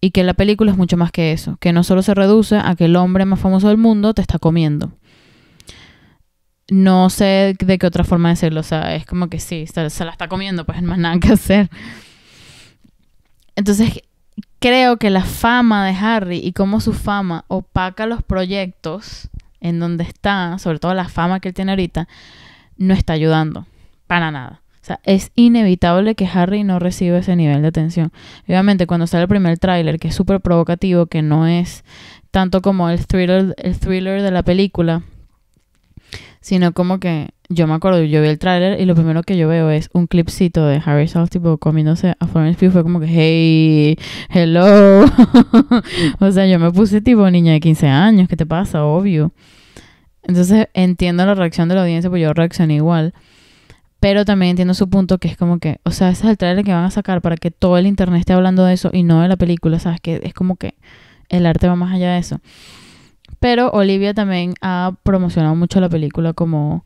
Y que la película es mucho más que eso, que no solo se reduce a que el hombre más famoso del mundo te está comiendo. No sé de qué otra forma decirlo, o sea, es como que sí, se, la está comiendo, pues no hay nada que hacer. Entonces, creo que la fama de Harry y cómo su fama opaca los proyectos en donde está, sobre todo la fama que él tiene ahorita, no está ayudando para nada es inevitable que Harry no reciba ese nivel de atención. Obviamente, cuando sale el primer tráiler, que es súper provocativo, que no es tanto como el thriller, el thriller de la película, sino como que yo me acuerdo, yo vi el tráiler y lo primero que yo veo es un clipcito de Harry Styles tipo comiéndose a Florence Pugh fue como que hey, hello. o sea, yo me puse tipo niña de 15 años, ¿qué te pasa? Obvio. Entonces entiendo la reacción de la audiencia, pues yo reaccioné igual. Pero también entiendo su punto que es como que, o sea, ese es el trailer que van a sacar para que todo el internet esté hablando de eso y no de la película, ¿sabes? Que es como que el arte va más allá de eso. Pero Olivia también ha promocionado mucho la película como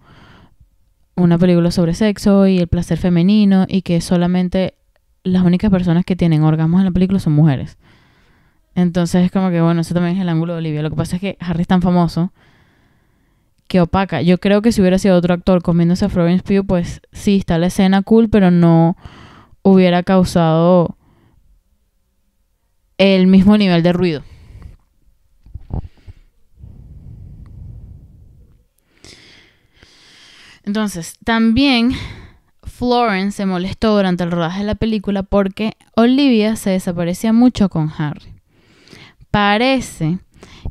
una película sobre sexo y el placer femenino y que solamente las únicas personas que tienen orgasmos en la película son mujeres. Entonces es como que, bueno, eso también es el ángulo de Olivia. Lo que pasa es que Harry es tan famoso que opaca. Yo creo que si hubiera sido otro actor comiéndose a Florence Pugh, pues sí, está la escena cool, pero no hubiera causado el mismo nivel de ruido. Entonces, también Florence se molestó durante el rodaje de la película porque Olivia se desaparecía mucho con Harry. Parece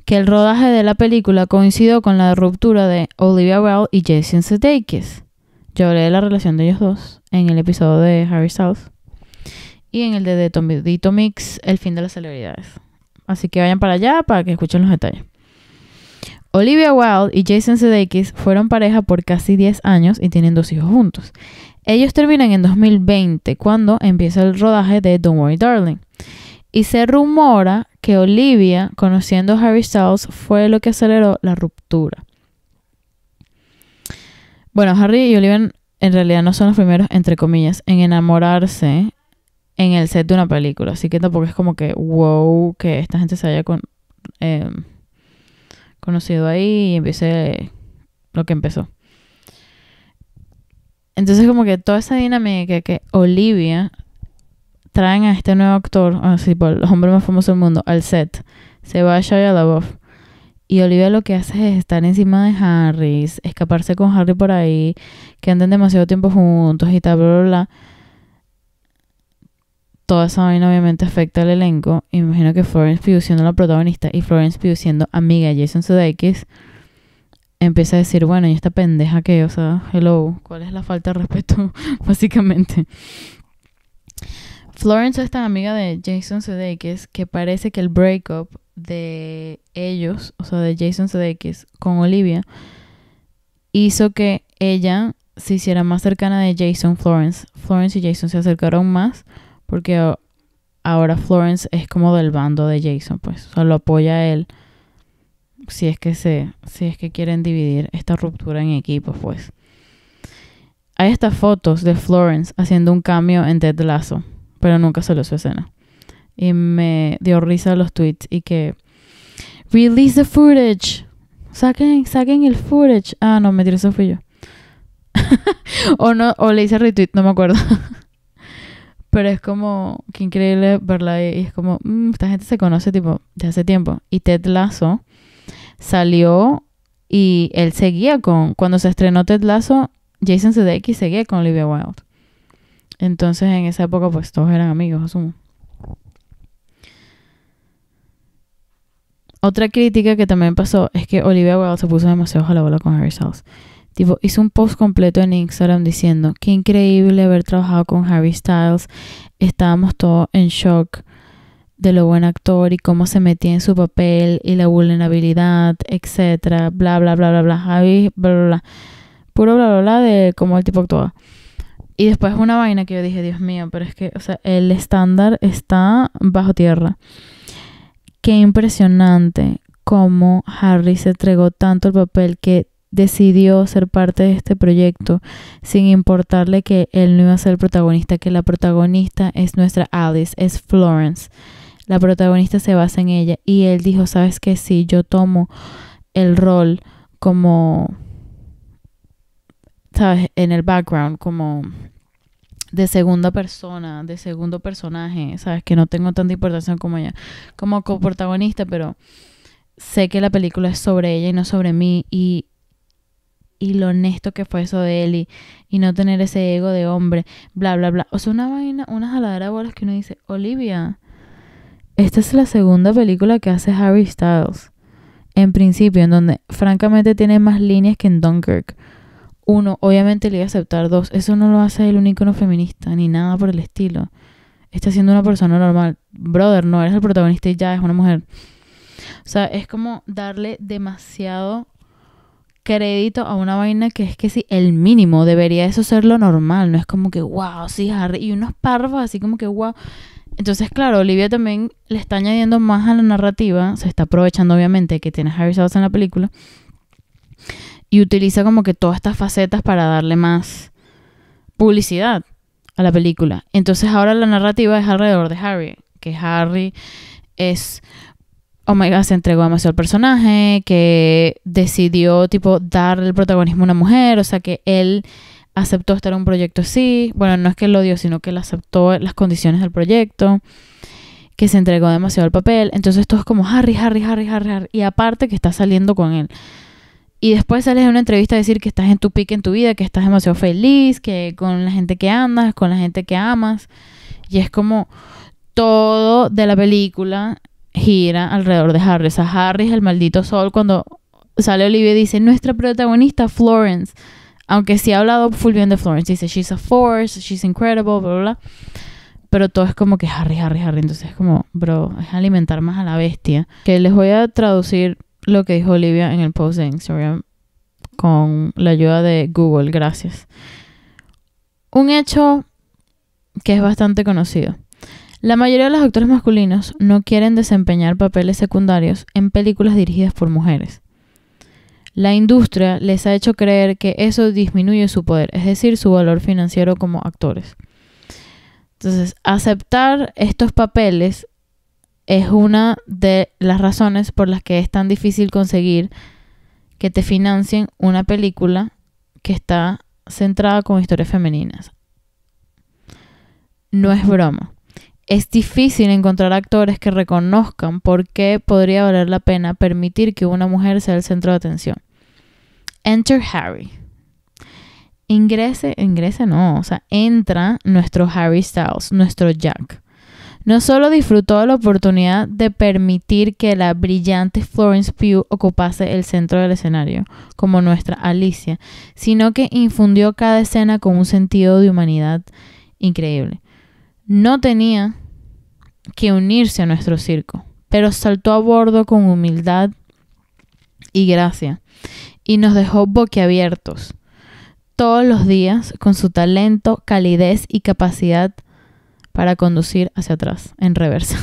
que el rodaje de la película coincidió con la ruptura de Olivia Wilde y Jason Sudeikis. Yo hablé de la relación de ellos dos en el episodio de Harry South. y en el de The Dito Mix, El fin de las celebridades. Así que vayan para allá para que escuchen los detalles. Olivia Wilde y Jason Sudeikis fueron pareja por casi 10 años y tienen dos hijos juntos. Ellos terminan en 2020 cuando empieza el rodaje de Don't Worry Darling. Y se rumora que Olivia, conociendo a Harry Styles, fue lo que aceleró la ruptura. Bueno, Harry y Olivia en realidad no son los primeros, entre comillas, en enamorarse en el set de una película. Así que tampoco es como que, wow, que esta gente se haya em, conocido ahí y empiece lo que empezó. Entonces como que toda esa dinámica que Olivia traen a este nuevo actor, así ah, por Los hombres más famosos del mundo, al set. Se va a Shia LaBeouf. Y Olivia lo que hace es estar encima de Harry... escaparse con Harry por ahí, que anden demasiado tiempo juntos y tal, bla, bla, Toda esa vaina obviamente afecta al elenco. Imagino que Florence Pugh siendo la protagonista y Florence Pugh siendo amiga de Jason Sudeikis empieza a decir, bueno, ¿y esta pendeja que, O sea, hello, ¿cuál es la falta de respeto? Básicamente. Florence es tan amiga de Jason Sudeikis que parece que el breakup de ellos, o sea, de Jason Sudeikis con Olivia, hizo que ella se hiciera más cercana de Jason Florence. Florence y Jason se acercaron más porque ahora Florence es como del bando de Jason, pues, o sea, lo apoya a él si es que se si es que quieren dividir esta ruptura en equipos, pues. Hay estas fotos de Florence haciendo un cambio en Ted Lasso pero nunca salió su escena. Y me dio risa los tweets y que... Release the footage. Saquen, saquen el footage. Ah, no, me tiré eso fui yo. o, no, o le hice retweet, no me acuerdo. pero es como, Qué increíble verla y, es como, mm, esta gente se conoce tipo de hace tiempo. Y Ted Lasso salió y él seguía con, cuando se estrenó Ted Lasso, Jason Sudeikis seguía con Olivia Wilde. Entonces en esa época pues todos eran amigos, asumo. Otra crítica que también pasó es que Olivia Wilde se puso demasiado a la bola con Harry Styles. Tipo, hizo un post completo en Instagram diciendo, qué increíble haber trabajado con Harry Styles. Estábamos todos en shock de lo buen actor y cómo se metía en su papel y la vulnerabilidad, etcétera, bla bla bla bla bla, Javi, bla bla bla. Puro bla bla bla de cómo el tipo actuaba. Y después una vaina que yo dije, Dios mío, pero es que, o sea, el estándar está bajo tierra. Qué impresionante cómo Harry se entregó tanto el papel que decidió ser parte de este proyecto sin importarle que él no iba a ser el protagonista, que la protagonista es nuestra Alice, es Florence. La protagonista se basa en ella y él dijo, sabes que Si yo tomo el rol como en el background, como de segunda persona, de segundo personaje, ¿sabes? Que no tengo tanta importancia como ella, como coprotagonista, pero sé que la película es sobre ella y no sobre mí y, y lo honesto que fue eso de él y, y, no tener ese ego de hombre, bla, bla, bla. O sea, una vaina, una jaladera de bolas que uno dice, Olivia, esta es la segunda película que hace Harry Styles. En principio, en donde francamente tiene más líneas que en Dunkirk uno, obviamente le iba a aceptar. Dos, eso no lo hace el único no feminista, ni nada por el estilo. Está siendo una persona normal. Brother, no eres el protagonista y ya es una mujer. O sea, es como darle demasiado crédito a una vaina que es que sí, el mínimo debería eso ser lo normal. No es como que, wow, sí, Harry. Y unos párrafos así como que, wow. Entonces, claro, Olivia también le está añadiendo más a la narrativa. Se está aprovechando, obviamente, que tiene Harry en la película y utiliza como que todas estas facetas para darle más publicidad a la película. Entonces ahora la narrativa es alrededor de Harry, que Harry es Omega oh se entregó demasiado al personaje, que decidió tipo darle el protagonismo a una mujer, o sea que él aceptó estar en un proyecto así, bueno, no es que lo dio, sino que él aceptó las condiciones del proyecto, que se entregó demasiado al papel, entonces todo es como Harry, Harry, Harry, Harry, Harry, y aparte que está saliendo con él y después sales de una entrevista a decir que estás en tu pique en tu vida, que estás demasiado feliz, que con la gente que andas, con la gente que amas. Y es como todo de la película gira alrededor de Harry. O sea, Harry es el maldito sol cuando sale Olivia y dice, nuestra protagonista Florence, aunque sí ha hablado full bien de Florence, dice, she's a force, she's incredible, bla, bla, bla. Pero todo es como que Harry, Harry, Harry. Entonces es como, bro, es alimentar más a la bestia. Que les voy a traducir lo que dijo Olivia en el post de Instagram con la ayuda de Google, gracias. Un hecho que es bastante conocido. La mayoría de los actores masculinos no quieren desempeñar papeles secundarios en películas dirigidas por mujeres. La industria les ha hecho creer que eso disminuye su poder, es decir, su valor financiero como actores. Entonces, aceptar estos papeles es una de las razones por las que es tan difícil conseguir que te financien una película que está centrada con historias femeninas. No es broma. Es difícil encontrar actores que reconozcan por qué podría valer la pena permitir que una mujer sea el centro de atención. Enter Harry. Ingrese, ingrese no, o sea, entra nuestro Harry Styles, nuestro Jack. No solo disfrutó la oportunidad de permitir que la brillante Florence Pugh ocupase el centro del escenario, como nuestra Alicia, sino que infundió cada escena con un sentido de humanidad increíble. No tenía que unirse a nuestro circo, pero saltó a bordo con humildad y gracia y nos dejó boquiabiertos todos los días con su talento, calidez y capacidad para conducir hacia atrás, en reversa.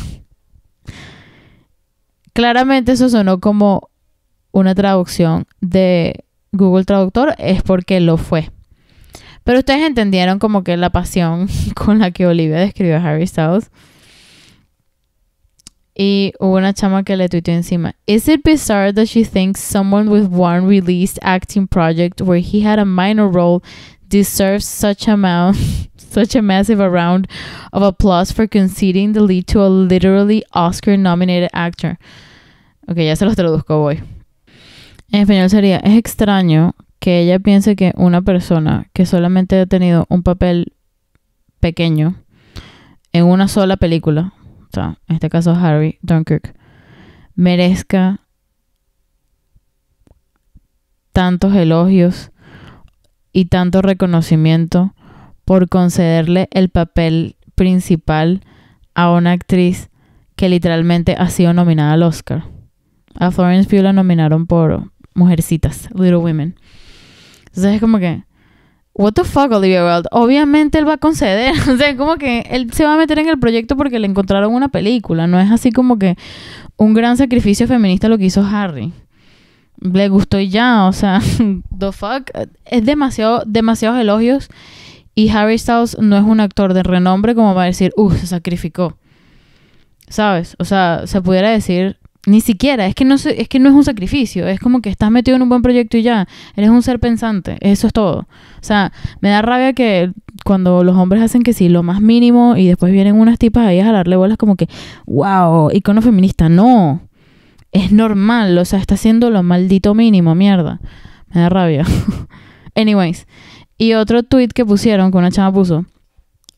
Claramente eso sonó como una traducción de Google Traductor, es porque lo fue. Pero ustedes entendieron como que la pasión con la que Olivia describió a Harry Styles. Y hubo una chama que le tuiteó encima. Is it bizarre that she thinks someone with one released acting project where he had a minor role deserves such amount such a massive round of applause for conceding the lead to a literally Oscar nominated actor. Ok, ya se los traduzco, voy. En español sería, es extraño que ella piense que una persona que solamente ha tenido un papel pequeño en una sola película, o sea, en este caso Harry Dunkirk, merezca tantos elogios y tanto reconocimiento por concederle el papel principal a una actriz que literalmente ha sido nominada al Oscar. A Florence Pugh la nominaron por Mujercitas, Little Women. Entonces es como que, what the fuck, Olivia Wilde. Obviamente él va a conceder. o sea, es como que él se va a meter en el proyecto porque le encontraron una película. No es así como que un gran sacrificio feminista lo que hizo Harry. Le gustó y ya, o sea, the fuck. Es demasiado, demasiados elogios y Harry Styles no es un actor de renombre como para decir, uff, se sacrificó. ¿Sabes? O sea, se pudiera decir, ni siquiera, es que, no, es que no es un sacrificio, es como que estás metido en un buen proyecto y ya, eres un ser pensante, eso es todo. O sea, me da rabia que cuando los hombres hacen que sí, lo más mínimo, y después vienen unas tipas ahí a jalarle bolas como que, wow, icono feminista, no, es normal, o sea, está haciendo lo maldito mínimo, mierda, me da rabia. Anyways, y otro tweet que pusieron, que una chama puso,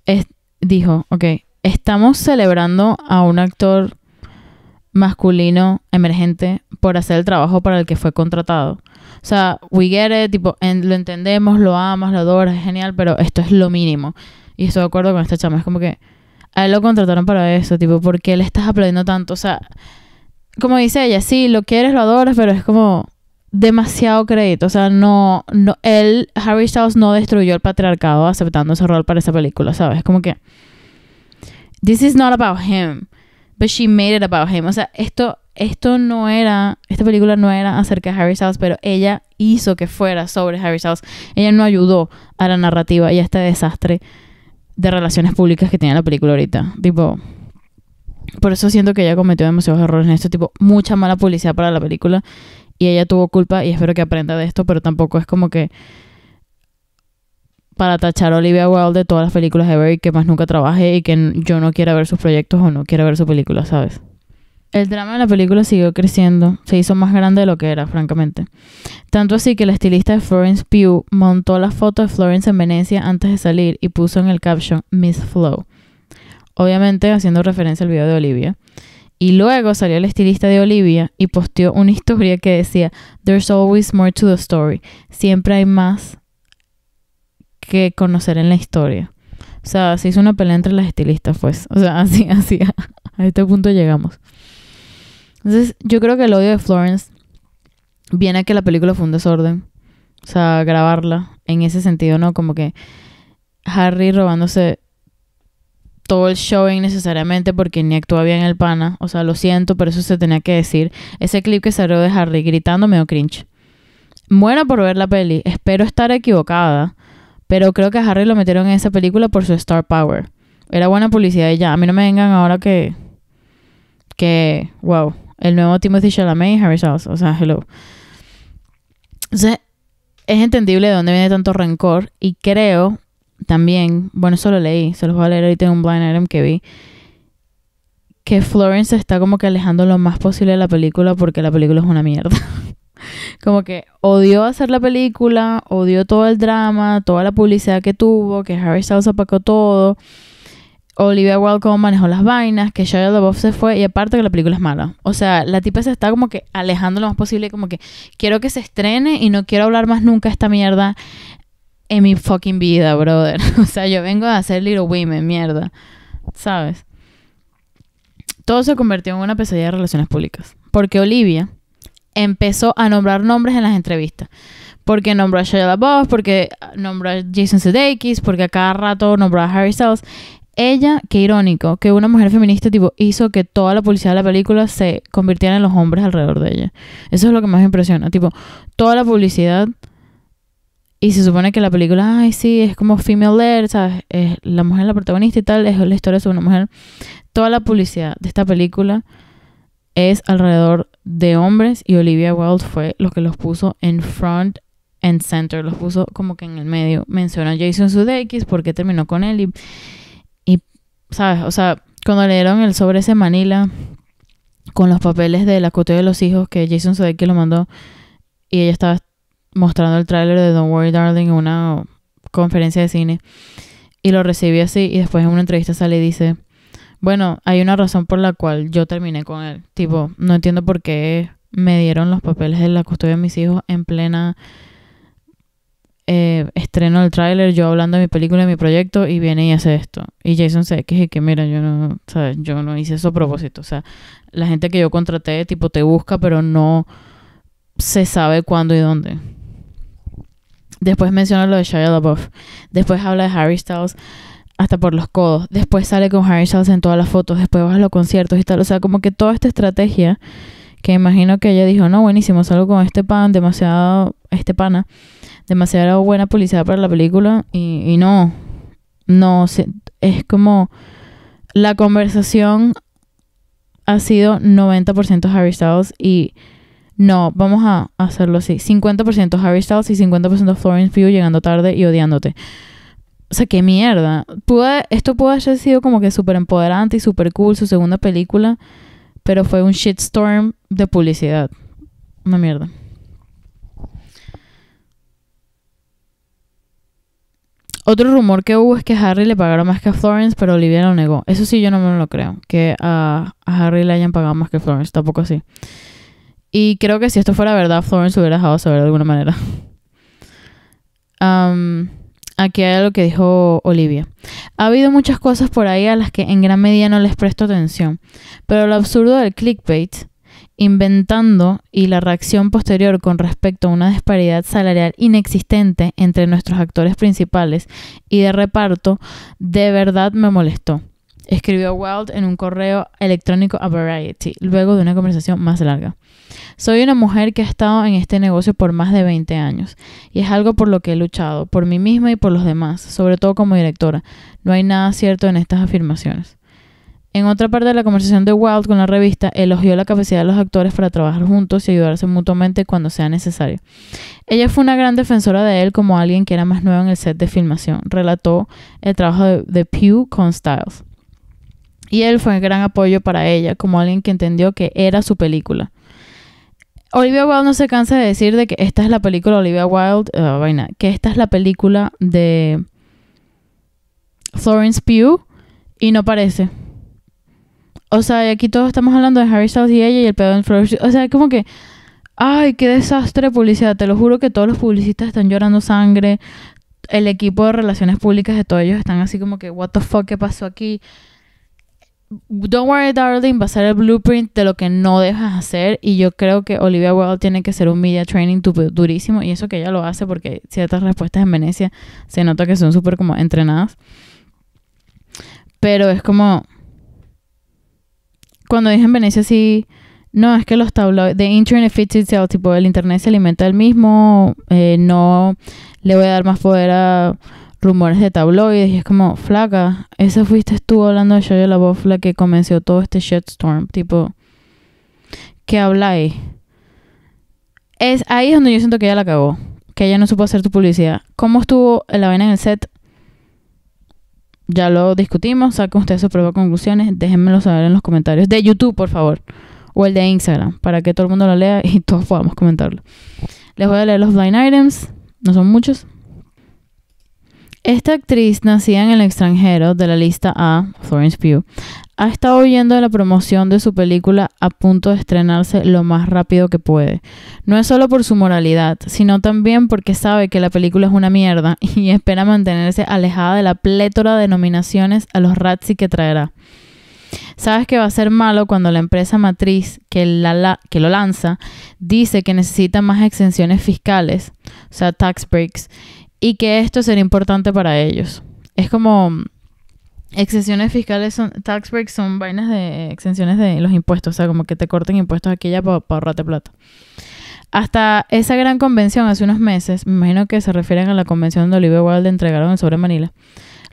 es, dijo, ok, estamos celebrando a un actor masculino emergente por hacer el trabajo para el que fue contratado. O sea, we get it, tipo, lo entendemos, lo amas, lo adoras, es genial, pero esto es lo mínimo. Y estoy de acuerdo con esta chama, es como que a él lo contrataron para eso, tipo, ¿por qué le estás aplaudiendo tanto? O sea, como dice ella, sí, lo quieres, lo adoras, pero es como, demasiado crédito. O sea, no, no, él, Harry Styles no destruyó el patriarcado aceptando ese rol para esa película, ¿sabes? Como que, this is not about him, but she made it about him. O sea, esto, esto no era, esta película no era acerca de Harry Styles, pero ella hizo que fuera sobre Harry Styles. Ella no ayudó a la narrativa y a este desastre de relaciones públicas que tiene la película ahorita. Tipo, por eso siento que ella cometió demasiados errores en esto, tipo, mucha mala publicidad para la película y ella tuvo culpa y espero que aprenda de esto, pero tampoco es como que para tachar a Olivia Wilde de todas las películas de y que más nunca trabaje y que yo no quiera ver sus proyectos o no quiera ver su película, ¿sabes? El drama de la película siguió creciendo, se hizo más grande de lo que era, francamente. Tanto así que la estilista de Florence Pugh montó la foto de Florence en Venecia antes de salir y puso en el caption Miss Flow. Obviamente haciendo referencia al video de Olivia. Y luego salió el estilista de Olivia y posteó una historia que decía, There's always more to the story. Siempre hay más que conocer en la historia. O sea, se hizo una pelea entre las estilistas, pues. O sea, así, así, a este punto llegamos. Entonces, yo creo que el odio de Florence viene a que la película fue un desorden. O sea, grabarla en ese sentido, ¿no? Como que Harry robándose todo el showing necesariamente porque ni actúa bien el pana. O sea, lo siento, pero eso se tenía que decir. Ese clip que salió de Harry gritando me dio cringe. Buena por ver la peli. Espero estar equivocada. Pero creo que a Harry lo metieron en esa película por su star power. Era buena publicidad y ya. A mí no me vengan ahora que... Que... Wow. El nuevo Timothy Chalamet y Harry Styles. O sea, hello. Entonces, es entendible de dónde viene tanto rencor. Y creo también, bueno, eso lo leí, se los voy a leer ahorita tengo un blind item que vi, que Florence está como que alejando lo más posible de la película porque la película es una mierda. como que odió hacer la película, odió todo el drama, toda la publicidad que tuvo, que Harry Styles apacó todo, Olivia Wilde manejó las vainas, que Shia LaBeouf se fue y aparte que la película es mala. O sea, la tipa se está como que alejando lo más posible, como que quiero que se estrene y no quiero hablar más nunca esta mierda en mi fucking vida, brother. o sea, yo vengo a hacer Little Women, mierda. ¿Sabes? Todo se convirtió en una pesadilla de relaciones públicas. Porque Olivia empezó a nombrar nombres en las entrevistas. Porque nombró a Shia LaBeouf, porque nombró a Jason Sudeikis, porque a cada rato nombró a Harry Styles. Ella, qué irónico, que una mujer feminista tipo hizo que toda la publicidad de la película se convirtiera en los hombres alrededor de ella. Eso es lo que más me impresiona. Tipo, toda la publicidad y se supone que la película, ay, sí, es como female led, ¿sabes? Es la mujer la protagonista y tal, es la historia sobre una mujer. Toda la publicidad de esta película es alrededor de hombres y Olivia Wilde fue lo que los puso en front and center, los puso como que en el medio. Menciona a Jason Sudeikis porque terminó con él y, ¿sabes? O sea, cuando le dieron el sobre ese Manila con los papeles de la custodia de los hijos que Jason Sudeikis lo mandó y ella estaba mostrando el tráiler de Don't Worry Darling en una conferencia de cine. Y lo recibí así y después en una entrevista sale y dice, bueno, hay una razón por la cual yo terminé con él. Tipo, no entiendo por qué me dieron los papeles de la custodia de mis hijos en plena eh, estreno del tráiler, yo hablando de mi película, de mi proyecto, y viene y hace esto. Y Jason se que que, mira, yo no, yo no hice eso a propósito. O sea, la gente que yo contraté, tipo, te busca, pero no se sabe cuándo y dónde. Después menciona lo de Shia LaBeouf. Después habla de Harry Styles hasta por los codos. Después sale con Harry Styles en todas las fotos. Después va a los conciertos y tal. O sea, como que toda esta estrategia que imagino que ella dijo, no, buenísimo, algo con este pan, demasiado, este pana, demasiado buena publicidad para la película. Y, y no, no, es como la conversación ha sido 90% Harry Styles y no, vamos a hacerlo así. 50% Harry Styles y 50% Florence Pugh llegando tarde y odiándote. O sea, qué mierda. esto pudo haber sido como que súper empoderante y súper cool su segunda película, pero fue un shitstorm de publicidad. Una mierda. Otro rumor que hubo es que Harry le pagaron más que a Florence, pero Olivia lo negó. Eso sí, yo no me lo creo, que a, a Harry le hayan pagado más que a Florence, tampoco así. Y creo que si esto fuera verdad, Florence hubiera dejado saber de alguna manera. aquí hay lo que dijo Olivia. Ha habido muchas cosas por ahí a las que en gran medida no les presto atención, pero lo absurdo del clickbait, inventando y la reacción posterior con respecto a una disparidad salarial inexistente entre nuestros actores principales y de reparto, de verdad me molestó. Escribió Wild en un correo electrónico a Variety, luego de una conversación más larga. Soy una mujer que ha estado en este negocio por más de 20 años y es algo por lo que he luchado, por mí misma y por los demás, sobre todo como directora. No hay nada cierto en estas afirmaciones. En otra parte de la conversación de Wild con la revista, elogió la capacidad de los actores para trabajar juntos y ayudarse mutuamente cuando sea necesario. Ella fue una gran defensora de él como alguien que era más nuevo en el set de filmación. Relató el trabajo de, de Pew con Styles. Y él fue un gran apoyo para ella, como alguien que entendió que era su película. Olivia Wilde no se cansa de decir de que esta es la película Olivia Wilde, eh, vaina, que esta es la película de Florence Pugh y no parece. O sea, aquí todos estamos hablando de Harry Styles y ella y el pedo en Florence. O sea, como que ay, qué desastre de publicidad, te lo juro que todos los publicistas están llorando sangre. El equipo de relaciones públicas de todos ellos están así como que what the fuck, ¿qué pasó aquí? Don't Worry Darling va a ser el blueprint de lo que no dejas hacer y yo creo que Olivia Wilde tiene que ser un media training durísimo y eso que ella lo hace porque ciertas respuestas en Venecia se nota que son súper como entrenadas. Pero es como... Cuando dije en Venecia sí... No, es que los tabloides, the internet fits itself, tipo el internet se alimenta del mismo, eh, no le voy a dar más poder a rumores de tabloides y es como, flaca, esa fuiste estuvo hablando de Shia LaBeouf la que convenció todo este shitstorm, tipo, ¿qué habláis? Es ahí es donde yo siento que ella la cagó, que ella no supo hacer tu publicidad. ¿Cómo estuvo la vaina en el set? Ya lo discutimos, saquen ustedes sus propias conclusiones, déjenmelo saber en los comentarios de YouTube, por favor, o el de Instagram, para que todo el mundo lo lea y todos podamos comentarlo. Les voy a leer los blind items, no son muchos. Esta actriz, nacida en el extranjero de la lista A, Florence Pugh, ha estado huyendo de la promoción de su película a punto de estrenarse lo más rápido que puede. No es solo por su moralidad, sino también porque sabe que la película es una mierda y espera mantenerse alejada de la plétora de nominaciones a los Razzie que traerá. Sabes que va a ser malo cuando la empresa matriz que, la, que, lo lanza dice que necesita más exenciones fiscales, o sea, tax breaks, y que esto sería importante para ellos. Es como mm, exenciones fiscales, son, tax breaks son vainas de exenciones de los impuestos, o sea, como que te corten impuestos aquí ya para ahorrarte plata. Hasta esa gran convención hace unos meses, me imagino que se refieren a la convención de Olivia Wilde, entregaron el sobre Manila.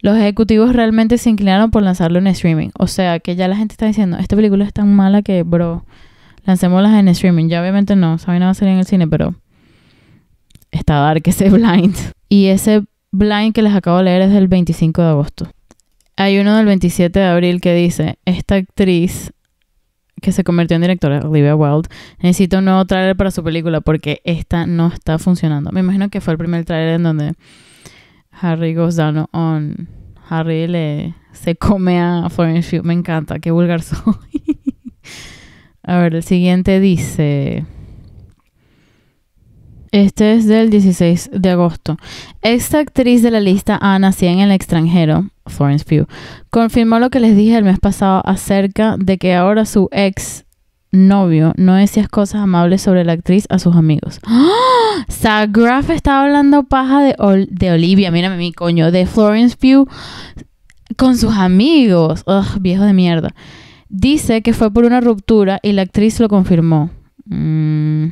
Los ejecutivos realmente se inclinaron por lanzarlo en streaming. O sea, que ya la gente está diciendo, esta película es tan mala que, bro, lancémoslas en streaming. Ya obviamente no, esa no va a salir en el cine, pero está dar que se blind. Y ese blind que les acabo de leer es del 25 de agosto. Hay uno del 27 de abril que dice, esta actriz que se convirtió en directora, Olivia Wilde, necesita un nuevo trailer para su película porque esta no está funcionando. Me imagino que fue el primer trailer en donde Harry goes down on Harry le se come a Florence Field. Me encanta, qué vulgar soy. a ver, el siguiente dice... Este es del 16 de agosto. Esta actriz de la lista A nacida en el extranjero, Florence Pugh, confirmó lo que les dije el mes pasado acerca de que ahora su ex novio no decía cosas amables sobre la actriz a sus amigos. ¡Ah! Sagraf estaba hablando paja de, Olivia, mírame mi coño, de Florence Pugh con sus amigos. viejo de mierda. Dice que fue por una ruptura y la actriz lo confirmó. Mmm...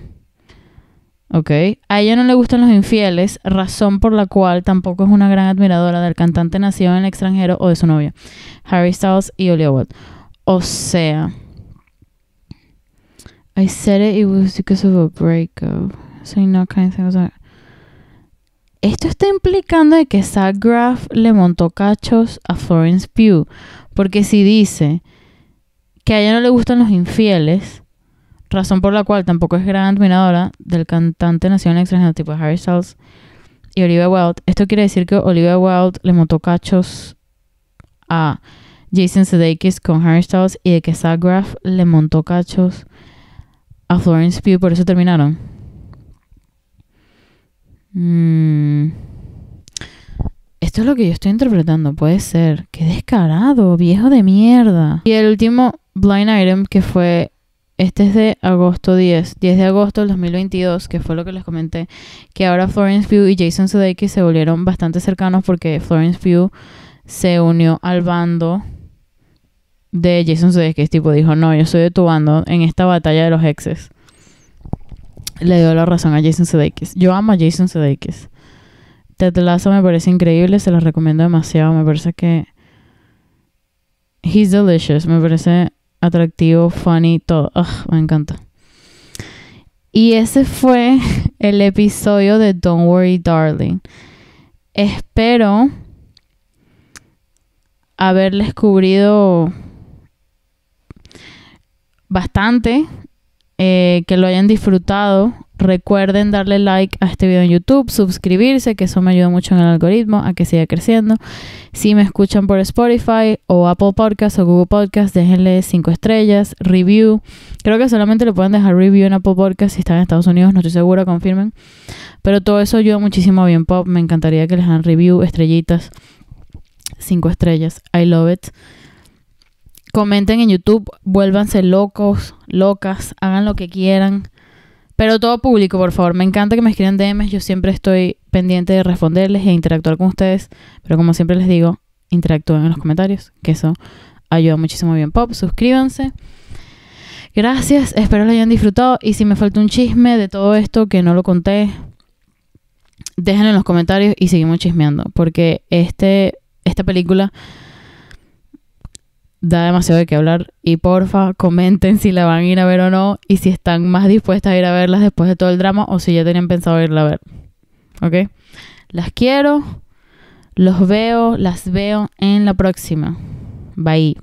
A ella no le gustan los infieles, razón por la cual tampoco es una gran admiradora del cantante nacido en el extranjero o de su novia, Harry Styles y Olivia Wilde. O sea. I said it, it was because of a breakup. So kind of Esto está implicando de que Zach Graff le montó cachos a Florence Pugh. Porque si dice que a ella no le gustan los infieles razón por la cual tampoco es gran admiradora del cantante nacional extranjero tipo Harry Styles y Olivia Wilde. Esto quiere decir que Olivia Wilde le montó cachos a Jason Sudeikis con Harry Styles y de que Zach le montó cachos a Florence Pugh, por eso terminaron. Mm. Esto es lo que yo estoy interpretando, puede ser. Qué descarado, viejo de mierda. Y el último blind item que fue este es de agosto 10, 10 de agosto del 2022, que fue lo que les comenté, que ahora Florence Pugh y Jason Sudeikis se volvieron bastante cercanos porque Florence Pugh se unió al bando de Jason Sudeikis, tipo dijo, "No, yo soy de tu bando en esta batalla de los exes." Le dio la razón a Jason Sudeikis. Yo amo a Jason Sudeikis. Ted Lasso me parece increíble, se los recomiendo demasiado, me parece que he's delicious, me parece atractivo, funny, todo. me encanta. Y ese fue el episodio de Don't Worry Darling. Espero haberles cubrido bastante eh, que lo hayan disfrutado. Recuerden darle like a este video en YouTube, suscribirse, que eso me ayuda mucho en el algoritmo a que siga creciendo. Si me escuchan por Spotify o Apple Podcast o Google Podcast, déjenle 5 estrellas, review. Creo que solamente lo pueden dejar review en Apple Podcast si están en Estados Unidos, no estoy seguro confirmen. Pero todo eso ayuda muchísimo a Bien Pop. Me encantaría que les hagan review, estrellitas, 5 estrellas. I love it. Comenten en YouTube, vuélvanse locos, locas, hagan lo que quieran. Pero todo público, por favor. Me encanta que me escriban DMs. Yo siempre estoy pendiente de responderles e interactuar con ustedes. Pero como siempre les digo, interactúen en los comentarios, que eso ayuda muchísimo bien Pop. Suscríbanse. Gracias, espero lo hayan disfrutado. Y si me falta un chisme de todo esto que no lo conté, déjenlo en los comentarios y seguimos chismeando. Porque este, esta película da demasiado de qué hablar. Y porfa, comenten si la van a ir a ver o no y si están más dispuestas a ir a verlas después de todo el drama o si ya tenían pensado irla a ver. ¿Ok? Las quiero, los veo, las veo en la próxima. Bye.